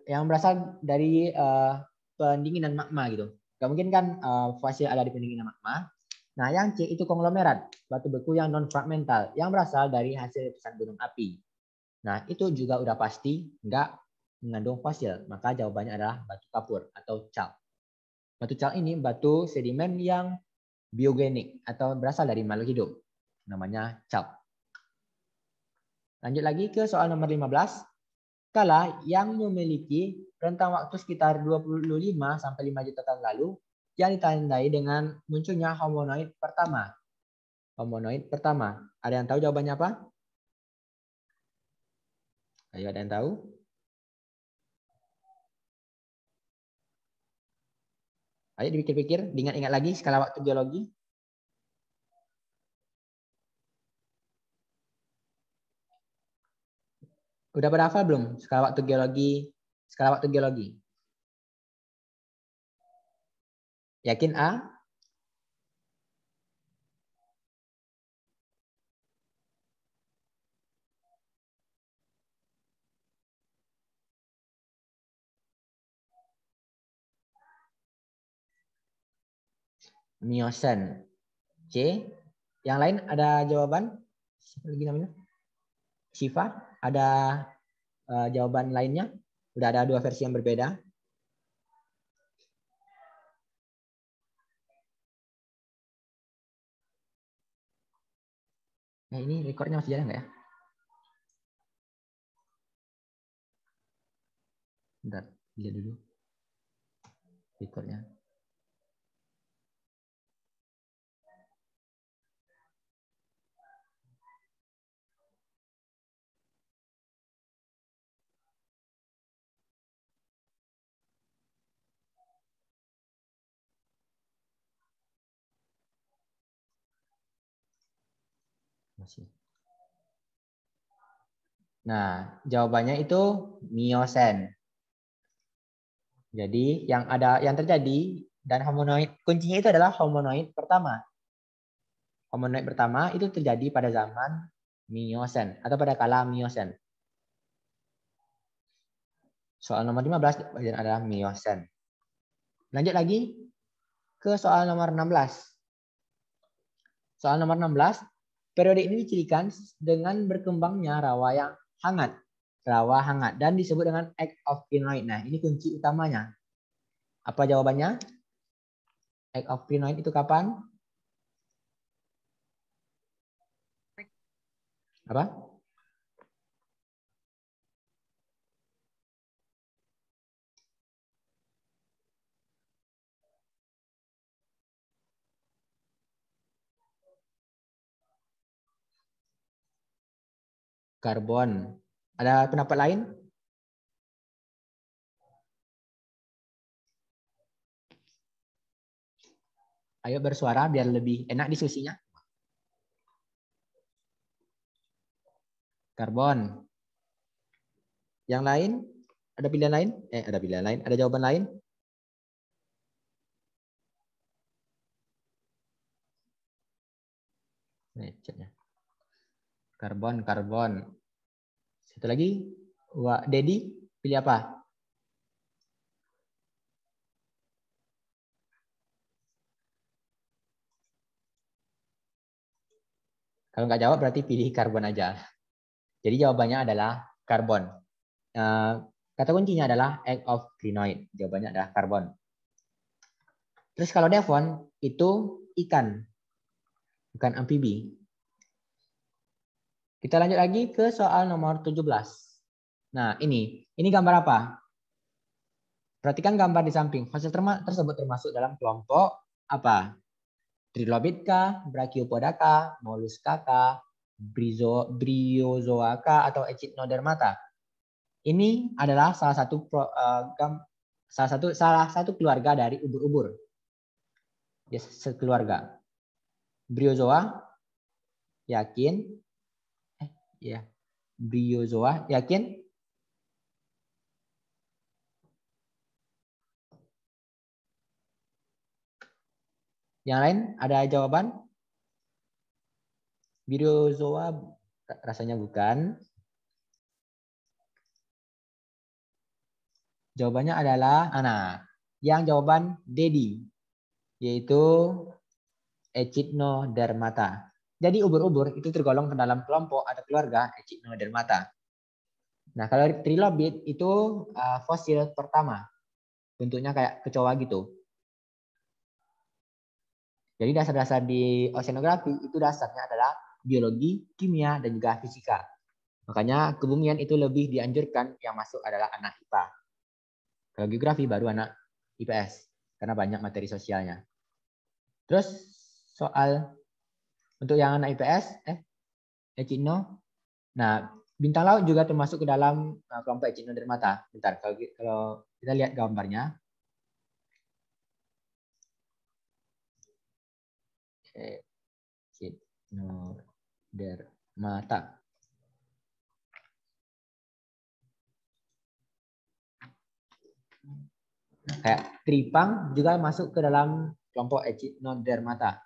yang berasal dari uh, eh, pendinginan magma gitu. Gak mungkin kan uh, fosil ada di pendinginan magma. Nah, yang C itu konglomerat, batu beku yang non fragmental yang berasal dari hasil letusan gunung api. Nah, itu juga udah pasti nggak mengandung fosil, maka jawabannya adalah batu kapur atau cal. Batu cal ini batu sedimen yang biogenik atau berasal dari makhluk hidup. Namanya cal. Lanjut lagi ke soal nomor 15 kala yang memiliki rentang waktu sekitar 25 sampai 5 juta tahun lalu yang ditandai dengan munculnya homonoid pertama. Homonoid pertama. Ada yang tahu jawabannya apa? Ayo ada yang tahu? Ayo dipikir-pikir, diingat-ingat lagi skala waktu geologi. Udah pada hafal belum skala waktu geologi? Skala waktu geologi. Yakin A? Miosen. C. Yang lain ada jawaban? lagi namanya? Shiva, ada uh, jawaban lainnya? Udah ada dua versi yang berbeda. Nah, ini rekornya masih jalan nggak ya? Bentar, lihat dulu rekornya. masih. Nah, jawabannya itu miosen. Jadi yang ada yang terjadi dan homonoid kuncinya itu adalah homonoid pertama. Homonoid pertama itu terjadi pada zaman miosen atau pada kala miosen. Soal nomor 15 adalah miosen. Lanjut lagi ke soal nomor 16. Soal nomor 16 Periode ini dicirikan dengan berkembangnya rawa yang hangat, rawa hangat dan disebut dengan act of pinoid. Nah, ini kunci utamanya. Apa jawabannya? Act of pinoid itu kapan? Apa? karbon. Ada pendapat lain? Ayo bersuara biar lebih enak diskusinya. Karbon. Yang lain? Ada pilihan lain? Eh, ada pilihan lain. Ada jawaban lain? Nih, catnya Karbon, karbon. Satu lagi, Wah, Dedi, pilih apa? Kalau nggak jawab berarti pilih karbon aja. Jadi jawabannya adalah karbon. Eh, kata kuncinya adalah act of crinoid. Jawabannya adalah karbon. Terus kalau devon itu ikan, bukan amfibi. Kita lanjut lagi ke soal nomor 17. Nah, ini. Ini gambar apa? Perhatikan gambar di samping. Fosil tersebut termasuk dalam kelompok apa? Trilobitka, Brachiopoda, Mollusca, Brizo, Briozoaca atau Echinodermata. Ini adalah salah satu uh, gam, salah satu salah satu keluarga dari ubur-ubur. Ya, sekeluarga. Briozoa yakin ya briozoa yakin yang lain ada jawaban briozoa rasanya bukan jawabannya adalah ana yang jawaban Dedi yaitu dermata. Jadi ubur-ubur itu tergolong ke dalam kelompok atau keluarga Echinodermata. Nah, kalau trilobit itu uh, fosil pertama. Bentuknya kayak kecoa gitu. Jadi dasar-dasar di oceanografi itu dasarnya adalah biologi, kimia, dan juga fisika. Makanya kebumian itu lebih dianjurkan yang masuk adalah anak IPA. Kalau geografi baru anak IPS karena banyak materi sosialnya. Terus soal untuk yang anak IPS eh Echidno. Nah, bintang laut juga termasuk ke dalam uh, kelompok Echidno dermata. Bentar, kalau, kalau kita lihat gambarnya. Echidno dermata. Kayak tripang juga masuk ke dalam kelompok Echidnodermata.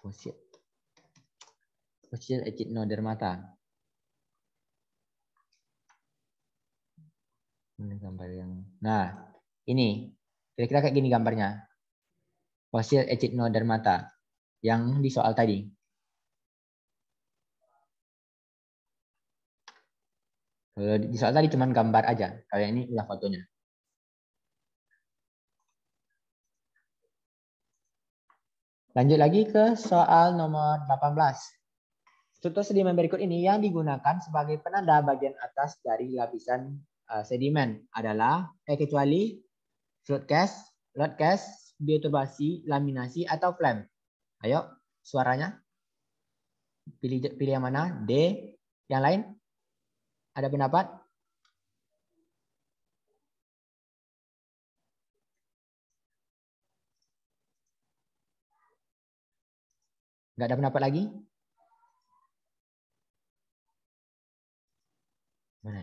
fosil fosil echinodermata Ini gambar yang. Nah, ini kira-kira kayak gini gambarnya. Fosil echinodermata yang di soal tadi. Kalau di soal tadi cuma gambar aja. Kalau ini ulah fotonya. Lanjut lagi ke soal nomor 18. Struktur sedimen berikut ini yang digunakan sebagai penanda bagian atas dari lapisan uh, sedimen adalah eh, kecuali float cast, load cast, bioturbasi, laminasi, atau flame. Ayo, suaranya. Pilih, pilih yang mana? D. Yang lain? Ada pendapat? Nggak ada pendapat lagi? Mana?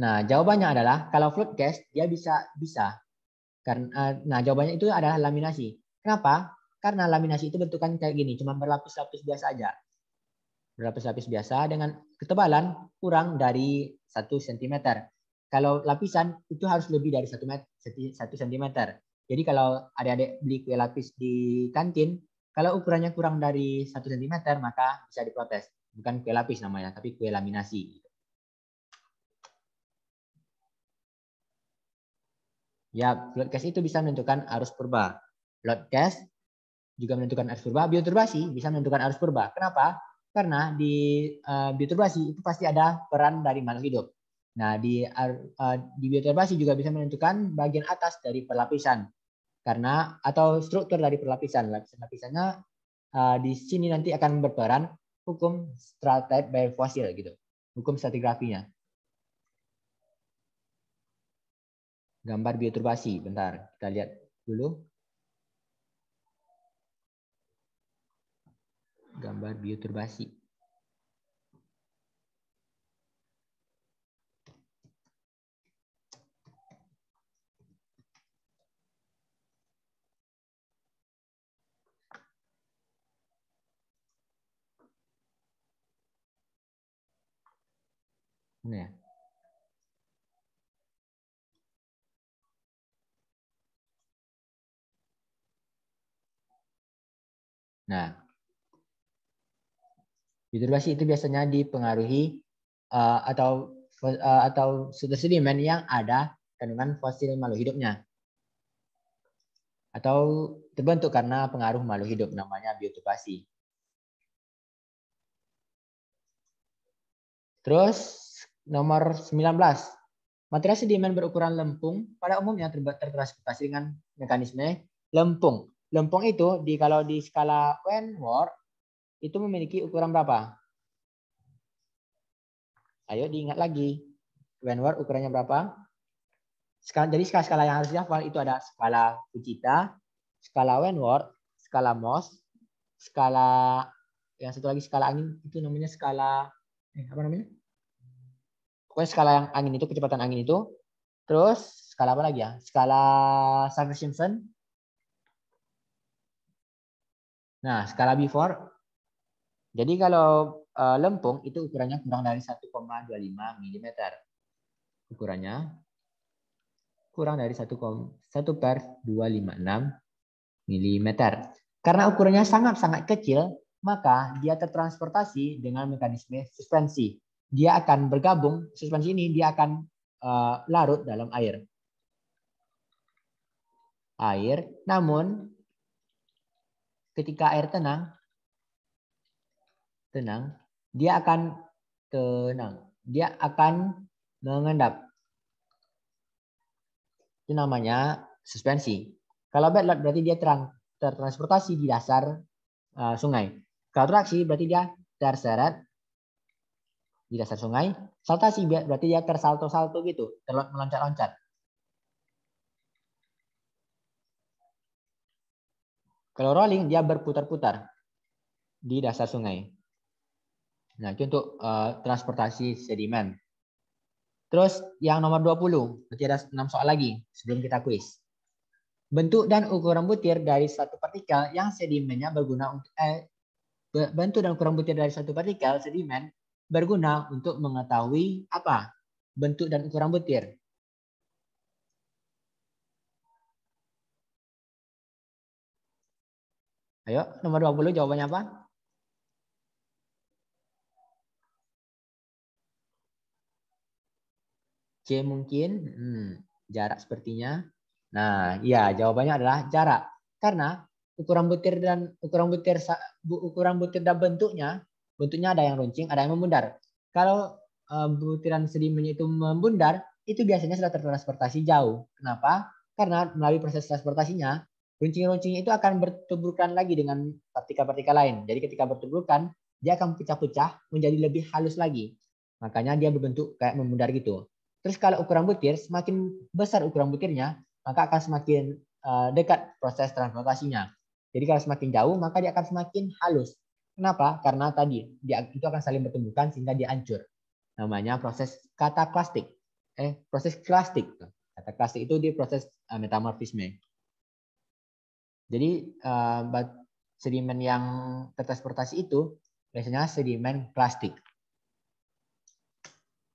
Nah, jawabannya adalah kalau float gas dia bisa bisa. Karena eh, nah jawabannya itu adalah laminasi. Kenapa? Karena laminasi itu bentukan kayak gini, cuma berlapis-lapis biasa aja. Berlapis-lapis biasa dengan ketebalan kurang dari 1 cm. Kalau lapisan itu harus lebih dari 1 cm. Jadi kalau adik-adik beli kue lapis di kantin, kalau ukurannya kurang dari 1 cm maka bisa diprotes. Bukan kue lapis namanya, tapi kue laminasi. Ya, gas itu bisa menentukan arus purba. test juga menentukan arus purba. Bioturbasi bisa menentukan arus purba. Kenapa? Karena di uh, bioturbasi itu pasti ada peran dari makhluk hidup. Nah, di, uh, di bioturbasi juga bisa menentukan bagian atas dari perlapisan karena atau struktur dari perlapisan. Lapisan-lapisannya uh, eh, di sini nanti akan berperan hukum by fosil gitu. Hukum stratigrafinya. Gambar bioturbasi, bentar kita lihat dulu. Gambar bioturbasi. Mana ya? Nah, Diturbasi itu biasanya dipengaruhi uh, atau uh, atau sedimen yang ada kandungan fosil makhluk hidupnya atau terbentuk karena pengaruh makhluk hidup namanya bioturbasi. Terus Nomor 19. Material sedimen berukuran lempung pada umumnya tertransportasi dengan mekanisme lempung. Lempung itu di kalau di skala Wentworth itu memiliki ukuran berapa? Ayo diingat lagi. Wentworth ukurannya berapa? Skala, jadi skala-skala yang harus dihafal itu ada skala Fujita, skala Wentworth, skala Moss, skala yang satu lagi skala angin itu namanya skala eh, apa namanya? pokoknya skala yang angin itu kecepatan angin itu terus skala apa lagi ya skala Saffir Simpson nah skala before jadi kalau uh, lempung itu ukurannya kurang dari 1,25 mm ukurannya kurang dari 1, 1 per 256 mm karena ukurannya sangat-sangat kecil maka dia tertransportasi dengan mekanisme suspensi dia akan bergabung suspensi ini dia akan eh, larut dalam air. Air, namun ketika air tenang, tenang, dia akan tenang, dia akan mengendap. Itu namanya suspensi. Kalau bed berarti dia terang tertransportasi di dasar uh, sungai. Kalau traksi berarti dia terseret di dasar sungai. Saltasi berarti dia ya tersalto-salto gitu, meloncat-loncat. Kalau rolling dia berputar-putar di dasar sungai. Nah, itu untuk uh, transportasi sedimen. Terus yang nomor 20, berarti ada 6 soal lagi sebelum kita kuis. Bentuk dan ukuran butir dari satu partikel yang sedimennya berguna untuk eh, bentuk dan ukuran butir dari satu partikel sedimen berguna untuk mengetahui apa? Bentuk dan ukuran butir. Ayo, nomor 20 jawabannya apa? C mungkin. Hmm, jarak sepertinya. Nah, ya jawabannya adalah jarak. Karena ukuran butir dan ukuran butir ukuran butir dan bentuknya Bentuknya ada yang runcing, ada yang membundar. Kalau eh, butiran sedimen itu membundar, itu biasanya sudah tertransportasi jauh. Kenapa? Karena melalui proses transportasinya, runcing-runcing itu akan bertuburkan lagi dengan partikel-partikel lain. Jadi ketika bertuburkan, dia akan pecah-pecah menjadi lebih halus lagi. Makanya dia berbentuk kayak membundar gitu. Terus kalau ukuran butir, semakin besar ukuran butirnya, maka akan semakin eh, dekat proses transportasinya. Jadi kalau semakin jauh, maka dia akan semakin halus. Kenapa? Karena tadi dia itu akan saling bertumbukan sehingga dia hancur. Namanya proses kataklastik. Eh, proses plastik. Kataklastik itu di proses uh, metamorfisme. Jadi uh, sedimen yang tertransportasi itu biasanya sedimen plastik.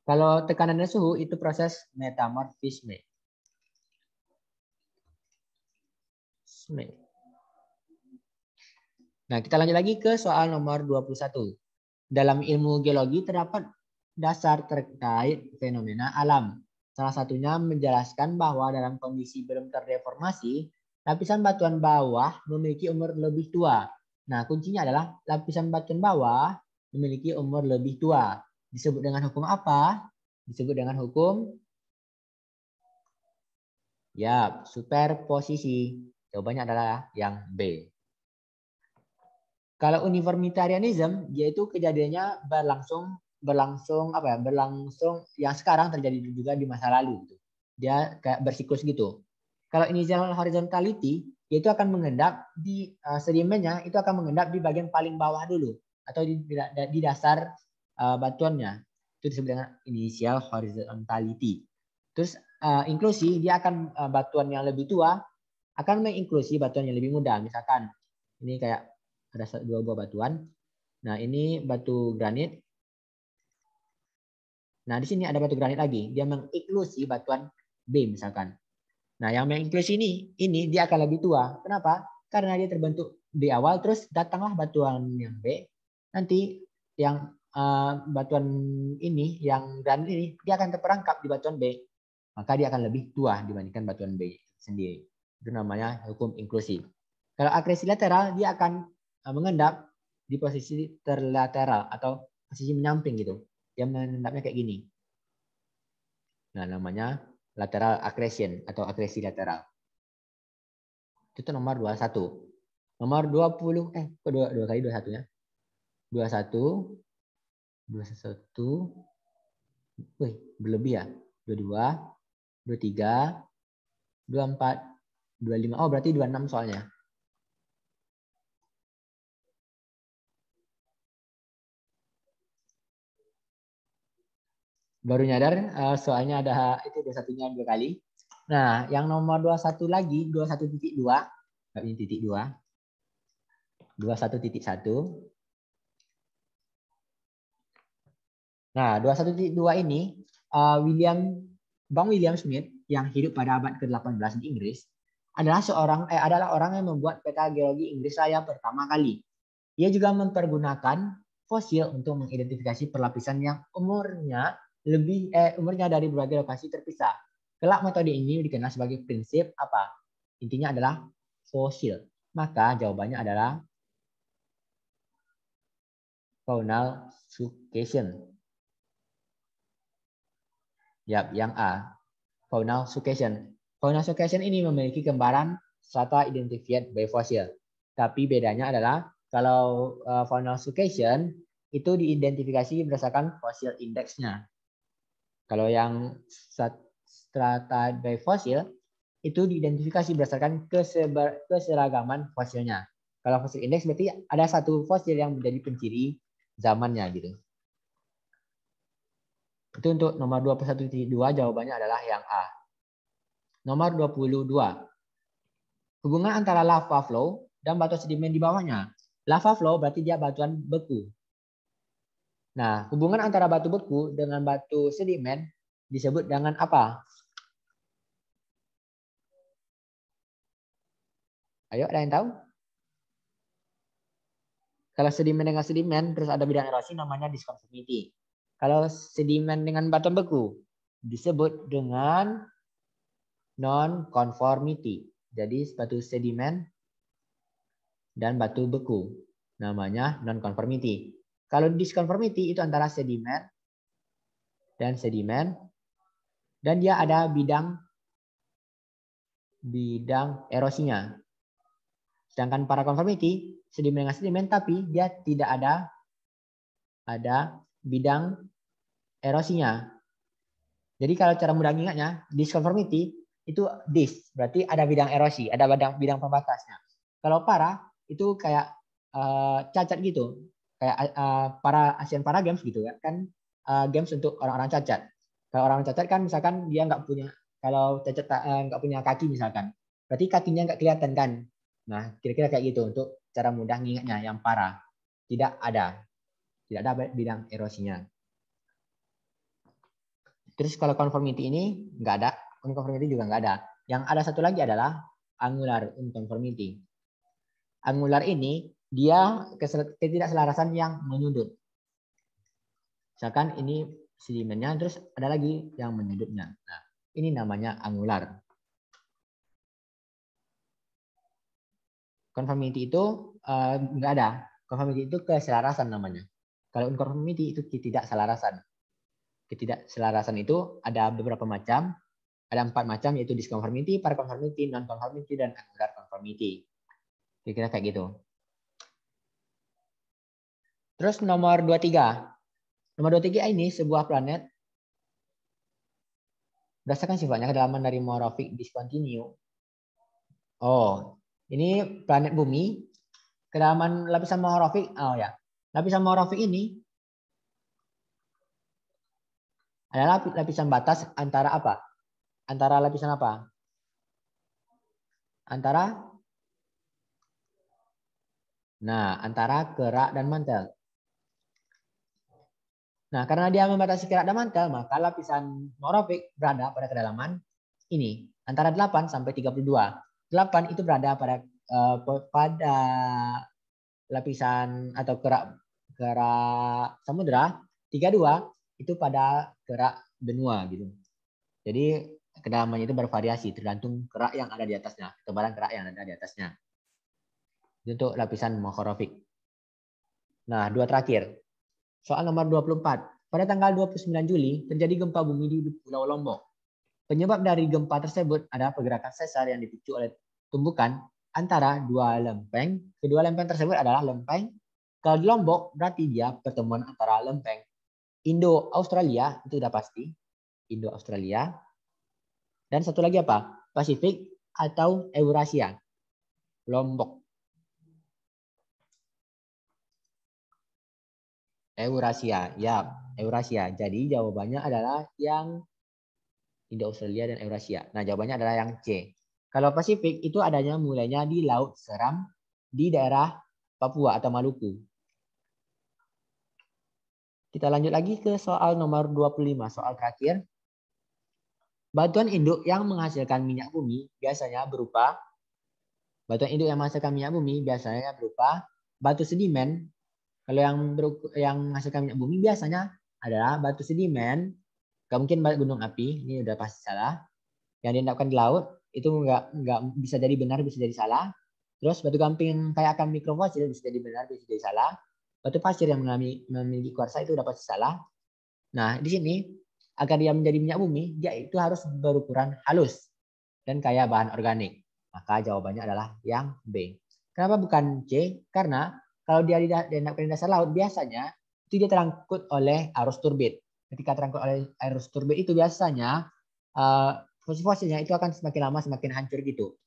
Kalau tekanan dan suhu itu proses metamorfisme. Metamorfisme. Nah, kita lanjut lagi ke soal nomor 21. Dalam ilmu geologi terdapat dasar terkait fenomena alam. Salah satunya menjelaskan bahwa dalam kondisi belum terdeformasi, lapisan batuan bawah memiliki umur lebih tua. Nah, kuncinya adalah lapisan batuan bawah memiliki umur lebih tua. Disebut dengan hukum apa? Disebut dengan hukum ya, superposisi. Jawabannya adalah yang B. Kalau uniformitarianism yaitu kejadiannya berlangsung berlangsung apa ya berlangsung yang sekarang terjadi juga di masa lalu gitu. Dia kayak bersiklus gitu. Kalau initial horizontality yaitu akan mengendap di uh, sedimennya itu akan mengendap di bagian paling bawah dulu atau di, di, di dasar uh, batuannya. Itu disebut dengan initial horizontality. Terus uh, inklusi dia akan uh, batuan yang lebih tua akan menginklusi batuan yang lebih muda misalkan ini kayak ada dua buah batuan. Nah, ini batu granit. Nah, di sini ada batu granit lagi. Dia mengiklusi batuan B misalkan. Nah, yang mengiklusi ini, ini dia akan lebih tua. Kenapa? Karena dia terbentuk di awal, terus datanglah batuan yang B. Nanti yang uh, batuan ini, yang granit ini, dia akan terperangkap di batuan B. Maka dia akan lebih tua dibandingkan batuan B sendiri. Itu namanya hukum inklusi. Kalau akresi lateral, dia akan Nah, mengendap di posisi terlateral atau posisi menyamping gitu. Dia mengendapnya kayak gini. Nah, namanya lateral accretion atau akresi lateral. Itu nomor 21. Nomor 20 eh kok dua, dua kali 21 ya? 21 21 Wih, berlebih ya. 22 23 24 25. Oh, berarti 26 soalnya. baru nyadar uh, soalnya ada itu dua satunya dua kali. Nah, yang nomor 21 lagi satu titik dua ini titik dua dua satu titik satu. Nah, dua satu titik dua ini uh, William Bang William Smith yang hidup pada abad ke-18 di Inggris adalah seorang eh, adalah orang yang membuat peta geologi Inggris Raya pertama kali. Ia juga mempergunakan fosil untuk mengidentifikasi perlapisan yang umurnya lebih eh, umurnya dari berbagai lokasi terpisah. Kelak metode ini dikenal sebagai prinsip apa? Intinya adalah fosil. Maka jawabannya adalah faunal succession. Yap, yang A. Faunal succession. Faunal succession ini memiliki gambaran strata identifikat by fosil. Tapi bedanya adalah kalau eh, faunal succession itu diidentifikasi berdasarkan fosil indeksnya. Kalau yang strata by fosil itu diidentifikasi berdasarkan keseber, keseragaman fosilnya. Kalau fosil indeks berarti ada satu fosil yang menjadi penciri zamannya gitu. Itu untuk nomor 21.2 jawabannya adalah yang A. Nomor 22. Hubungan antara lava flow dan batu sedimen di bawahnya. Lava flow berarti dia batuan beku. Nah, hubungan antara batu beku dengan batu sedimen disebut dengan apa? Ayo, ada yang tahu? Kalau sedimen dengan sedimen, terus ada bidang erosi namanya discontinuity. Kalau sedimen dengan batu beku, disebut dengan non-conformity. Jadi batu sedimen dan batu beku namanya non-conformity. Kalau disconformity itu antara sedimen dan sedimen dan dia ada bidang bidang erosinya. Sedangkan para conformity sedimen dengan sedimen tapi dia tidak ada ada bidang erosinya. Jadi kalau cara mudah ingatnya disconformity itu dis berarti ada bidang erosi, ada bidang bidang pembatasnya. Kalau para itu kayak uh, cacat gitu kayak uh, para Asian Para Games gitu ya kan uh, games untuk orang-orang cacat. Kalau orang cacat kan misalkan dia nggak punya kalau cacat uh, nggak punya kaki misalkan, berarti kakinya nggak kelihatan kan? Nah kira-kira kayak gitu untuk cara mudah ngingatnya yang parah tidak ada tidak ada bidang erosinya. Terus kalau conformity ini nggak ada, unconformity juga nggak ada. Yang ada satu lagi adalah angular unconformity. Angular ini dia ketidakselarasan yang menyudut. Misalkan ini sedimennya, terus ada lagi yang menyudutnya. Nah, ini namanya angular. Conformity itu uh, ada. Conformity itu keselarasan namanya. Kalau unconformity itu ketidakselarasan. Ketidakselarasan itu ada beberapa macam. Ada empat macam yaitu disconformity, paraconformity, nonconformity, dan angular conformity. Kira-kira kayak gitu. Terus nomor 23. Nomor 23 ini sebuah planet berdasarkan sifatnya kedalaman dari morofik discontinue. Oh, ini planet bumi. Kedalaman lapisan morofik, oh ya. Lapisan morofik ini adalah lapisan batas antara apa? Antara lapisan apa? Antara Nah, antara kerak dan mantel. Nah, karena dia membatasi kerak dan mantel, maka lapisan morofik berada pada kedalaman ini antara 8 sampai 32. 8 itu berada pada uh, pada lapisan atau kerak kerak samudra, 32 itu pada kerak benua gitu. Jadi kedalamannya itu bervariasi tergantung kerak yang ada di atasnya, ketebalan kerak yang ada di atasnya. Itu untuk lapisan morofik. Nah, dua terakhir. Soal nomor 24. Pada tanggal 29 Juli terjadi gempa bumi di Pulau Lombok. Penyebab dari gempa tersebut adalah pergerakan sesar yang dipicu oleh tumbukan antara dua lempeng. Kedua lempeng tersebut adalah lempeng kalau di Lombok berarti dia pertemuan antara lempeng Indo-Australia itu sudah pasti Indo-Australia dan satu lagi apa? Pasifik atau Eurasia. Lombok. Eurasia. Ya, Eurasia. Jadi jawabannya adalah yang Indo-Australia dan Eurasia. Nah, jawabannya adalah yang C. Kalau Pasifik itu adanya mulainya di Laut Seram di daerah Papua atau Maluku. Kita lanjut lagi ke soal nomor 25, soal terakhir. Batuan induk yang menghasilkan minyak bumi biasanya berupa batuan induk yang menghasilkan minyak bumi biasanya berupa batu sedimen kalau yang beruk, yang menghasilkan minyak bumi biasanya adalah batu sedimen, gak mungkin gunung api, ini udah pasti salah. Yang diendapkan di laut itu nggak nggak bisa jadi benar bisa jadi salah. Terus batu gamping kayak akan mikrofosil bisa jadi benar bisa jadi salah. Batu pasir yang mengalami, memiliki kuarsa itu udah pasti salah. Nah di sini agar dia menjadi minyak bumi dia itu harus berukuran halus dan kaya bahan organik. Maka jawabannya adalah yang B. Kenapa bukan C? Karena kalau dia di dasar laut biasanya itu dia terangkut oleh arus turbid. Ketika terangkut oleh arus turbid itu biasanya uh, fosil-fosilnya itu akan semakin lama semakin hancur gitu.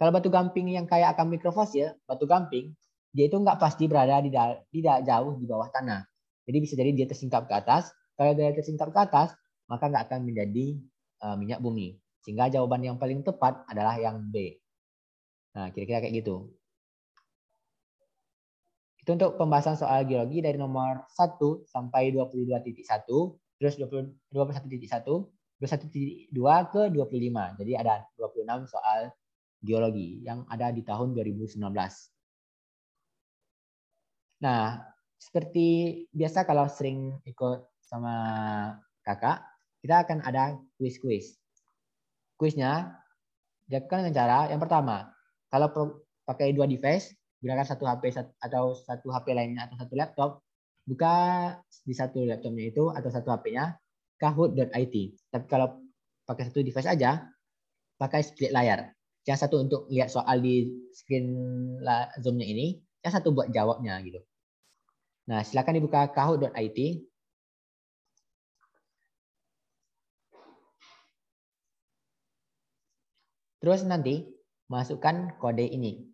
Kalau batu gamping yang kayak akan mikrofosil, batu gamping dia itu nggak pasti berada di tidak jauh di bawah tanah. Jadi bisa jadi dia tersingkap ke atas. Kalau dia tersingkap ke atas, maka nggak akan menjadi uh, minyak bumi. Sehingga jawaban yang paling tepat adalah yang B. Nah, kira-kira kayak gitu. Itu untuk pembahasan soal geologi dari nomor 1 sampai 22.1, terus 20, 21.1, 21.2 ke 25. Jadi ada 26 soal geologi yang ada di tahun 2019. Nah, seperti biasa kalau sering ikut sama kakak, kita akan ada kuis-kuis. Kuisnya, dilakukan dengan cara yang pertama, kalau pakai dua device, gunakan satu HP atau satu HP lainnya atau satu laptop, buka di satu laptopnya itu atau satu HP-nya kahoot.it. Tapi kalau pakai satu device aja, pakai split layar. Yang satu untuk lihat soal di screen zoomnya ini, yang satu buat jawabnya gitu. Nah, silakan dibuka kahoot.it. Terus nanti masukkan kode ini.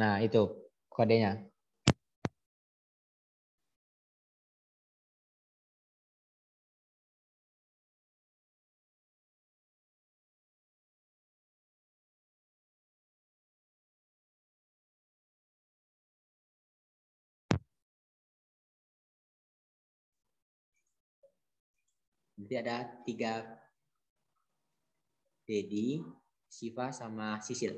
Nah, itu kodenya. Jadi ada tiga Dedi, Siva, sama Sisil.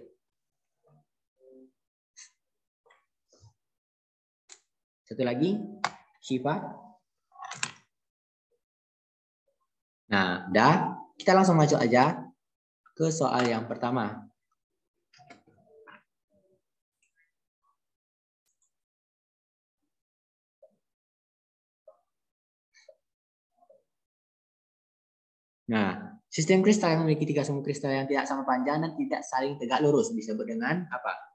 Satu lagi, Shiva. Nah, dah. Kita langsung masuk aja ke soal yang pertama. Nah, sistem kristal yang memiliki tiga sumbu kristal yang tidak sama panjang dan tidak saling tegak lurus disebut dengan apa?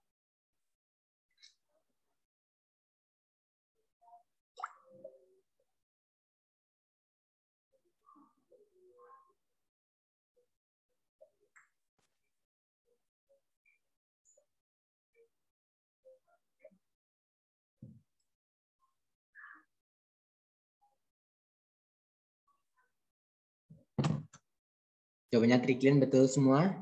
Jawabannya Triklin betul semua.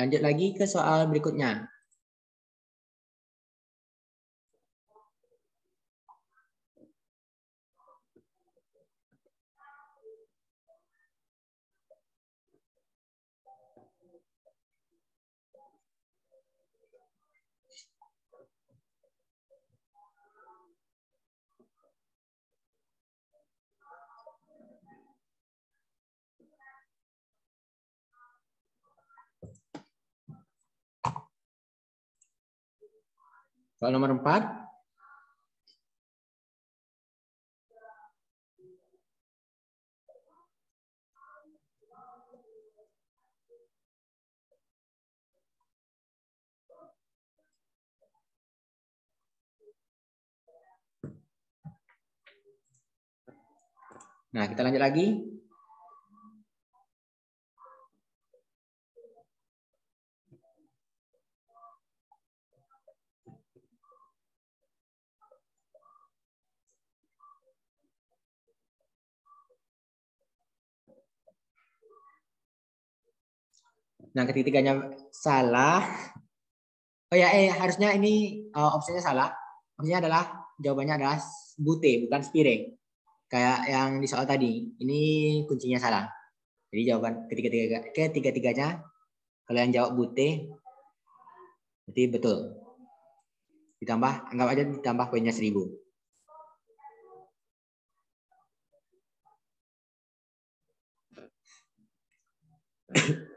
Lanjut lagi ke soal berikutnya. Soal nomor 4. Nah, kita lanjut lagi. Nah, ketiganya salah. Oh ya, eh harusnya ini uh, opsinya salah. Opsinya adalah jawabannya adalah bute, bukan spire. Kayak yang di soal tadi. Ini kuncinya salah. Jadi jawaban ketiga-tiga ketiga-tiganya kalau yang jawab bute berarti betul. Ditambah anggap aja ditambah poinnya 1000. Thank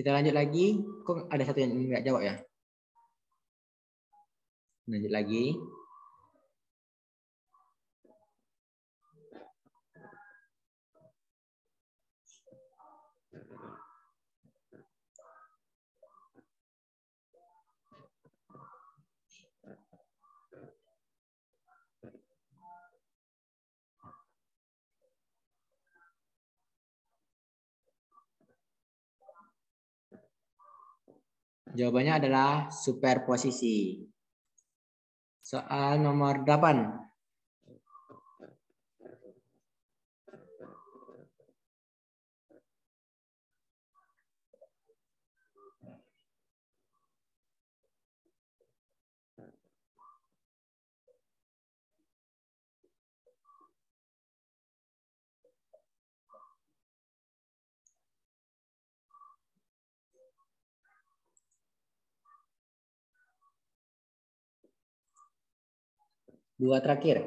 Kita lanjut lagi. Kok ada satu yang nggak jawab ya? Lanjut lagi. Jawabannya adalah superposisi. Soal nomor 8. Dua terakhir.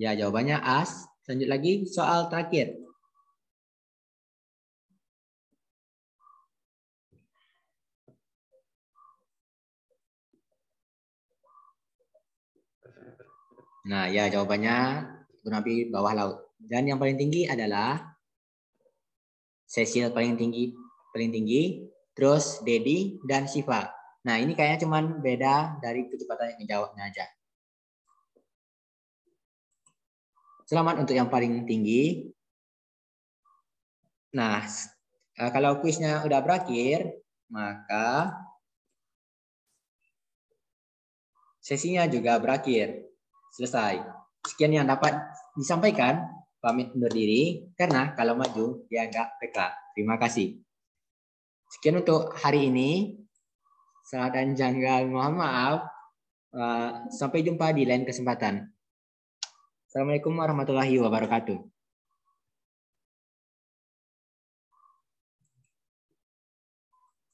Ya, jawabannya as. Lanjut lagi soal terakhir. Nah, ya jawabannya gunung api bawah laut. Dan yang paling tinggi adalah Cecil paling tinggi, paling tinggi, terus Dedi dan Siva. Nah, ini kayaknya cuman beda dari kecepatan yang jawabnya aja. Selamat untuk yang paling tinggi. Nah, eh, kalau kuisnya udah berakhir, maka sesinya juga berakhir selesai. Sekian yang dapat disampaikan. Pamit undur diri karena kalau maju dia nggak PK. Terima kasih. Sekian untuk hari ini. Salah dan janggal mohon maaf. Eh, sampai jumpa di lain kesempatan. Assalamualaikum warahmatullahi wabarakatuh.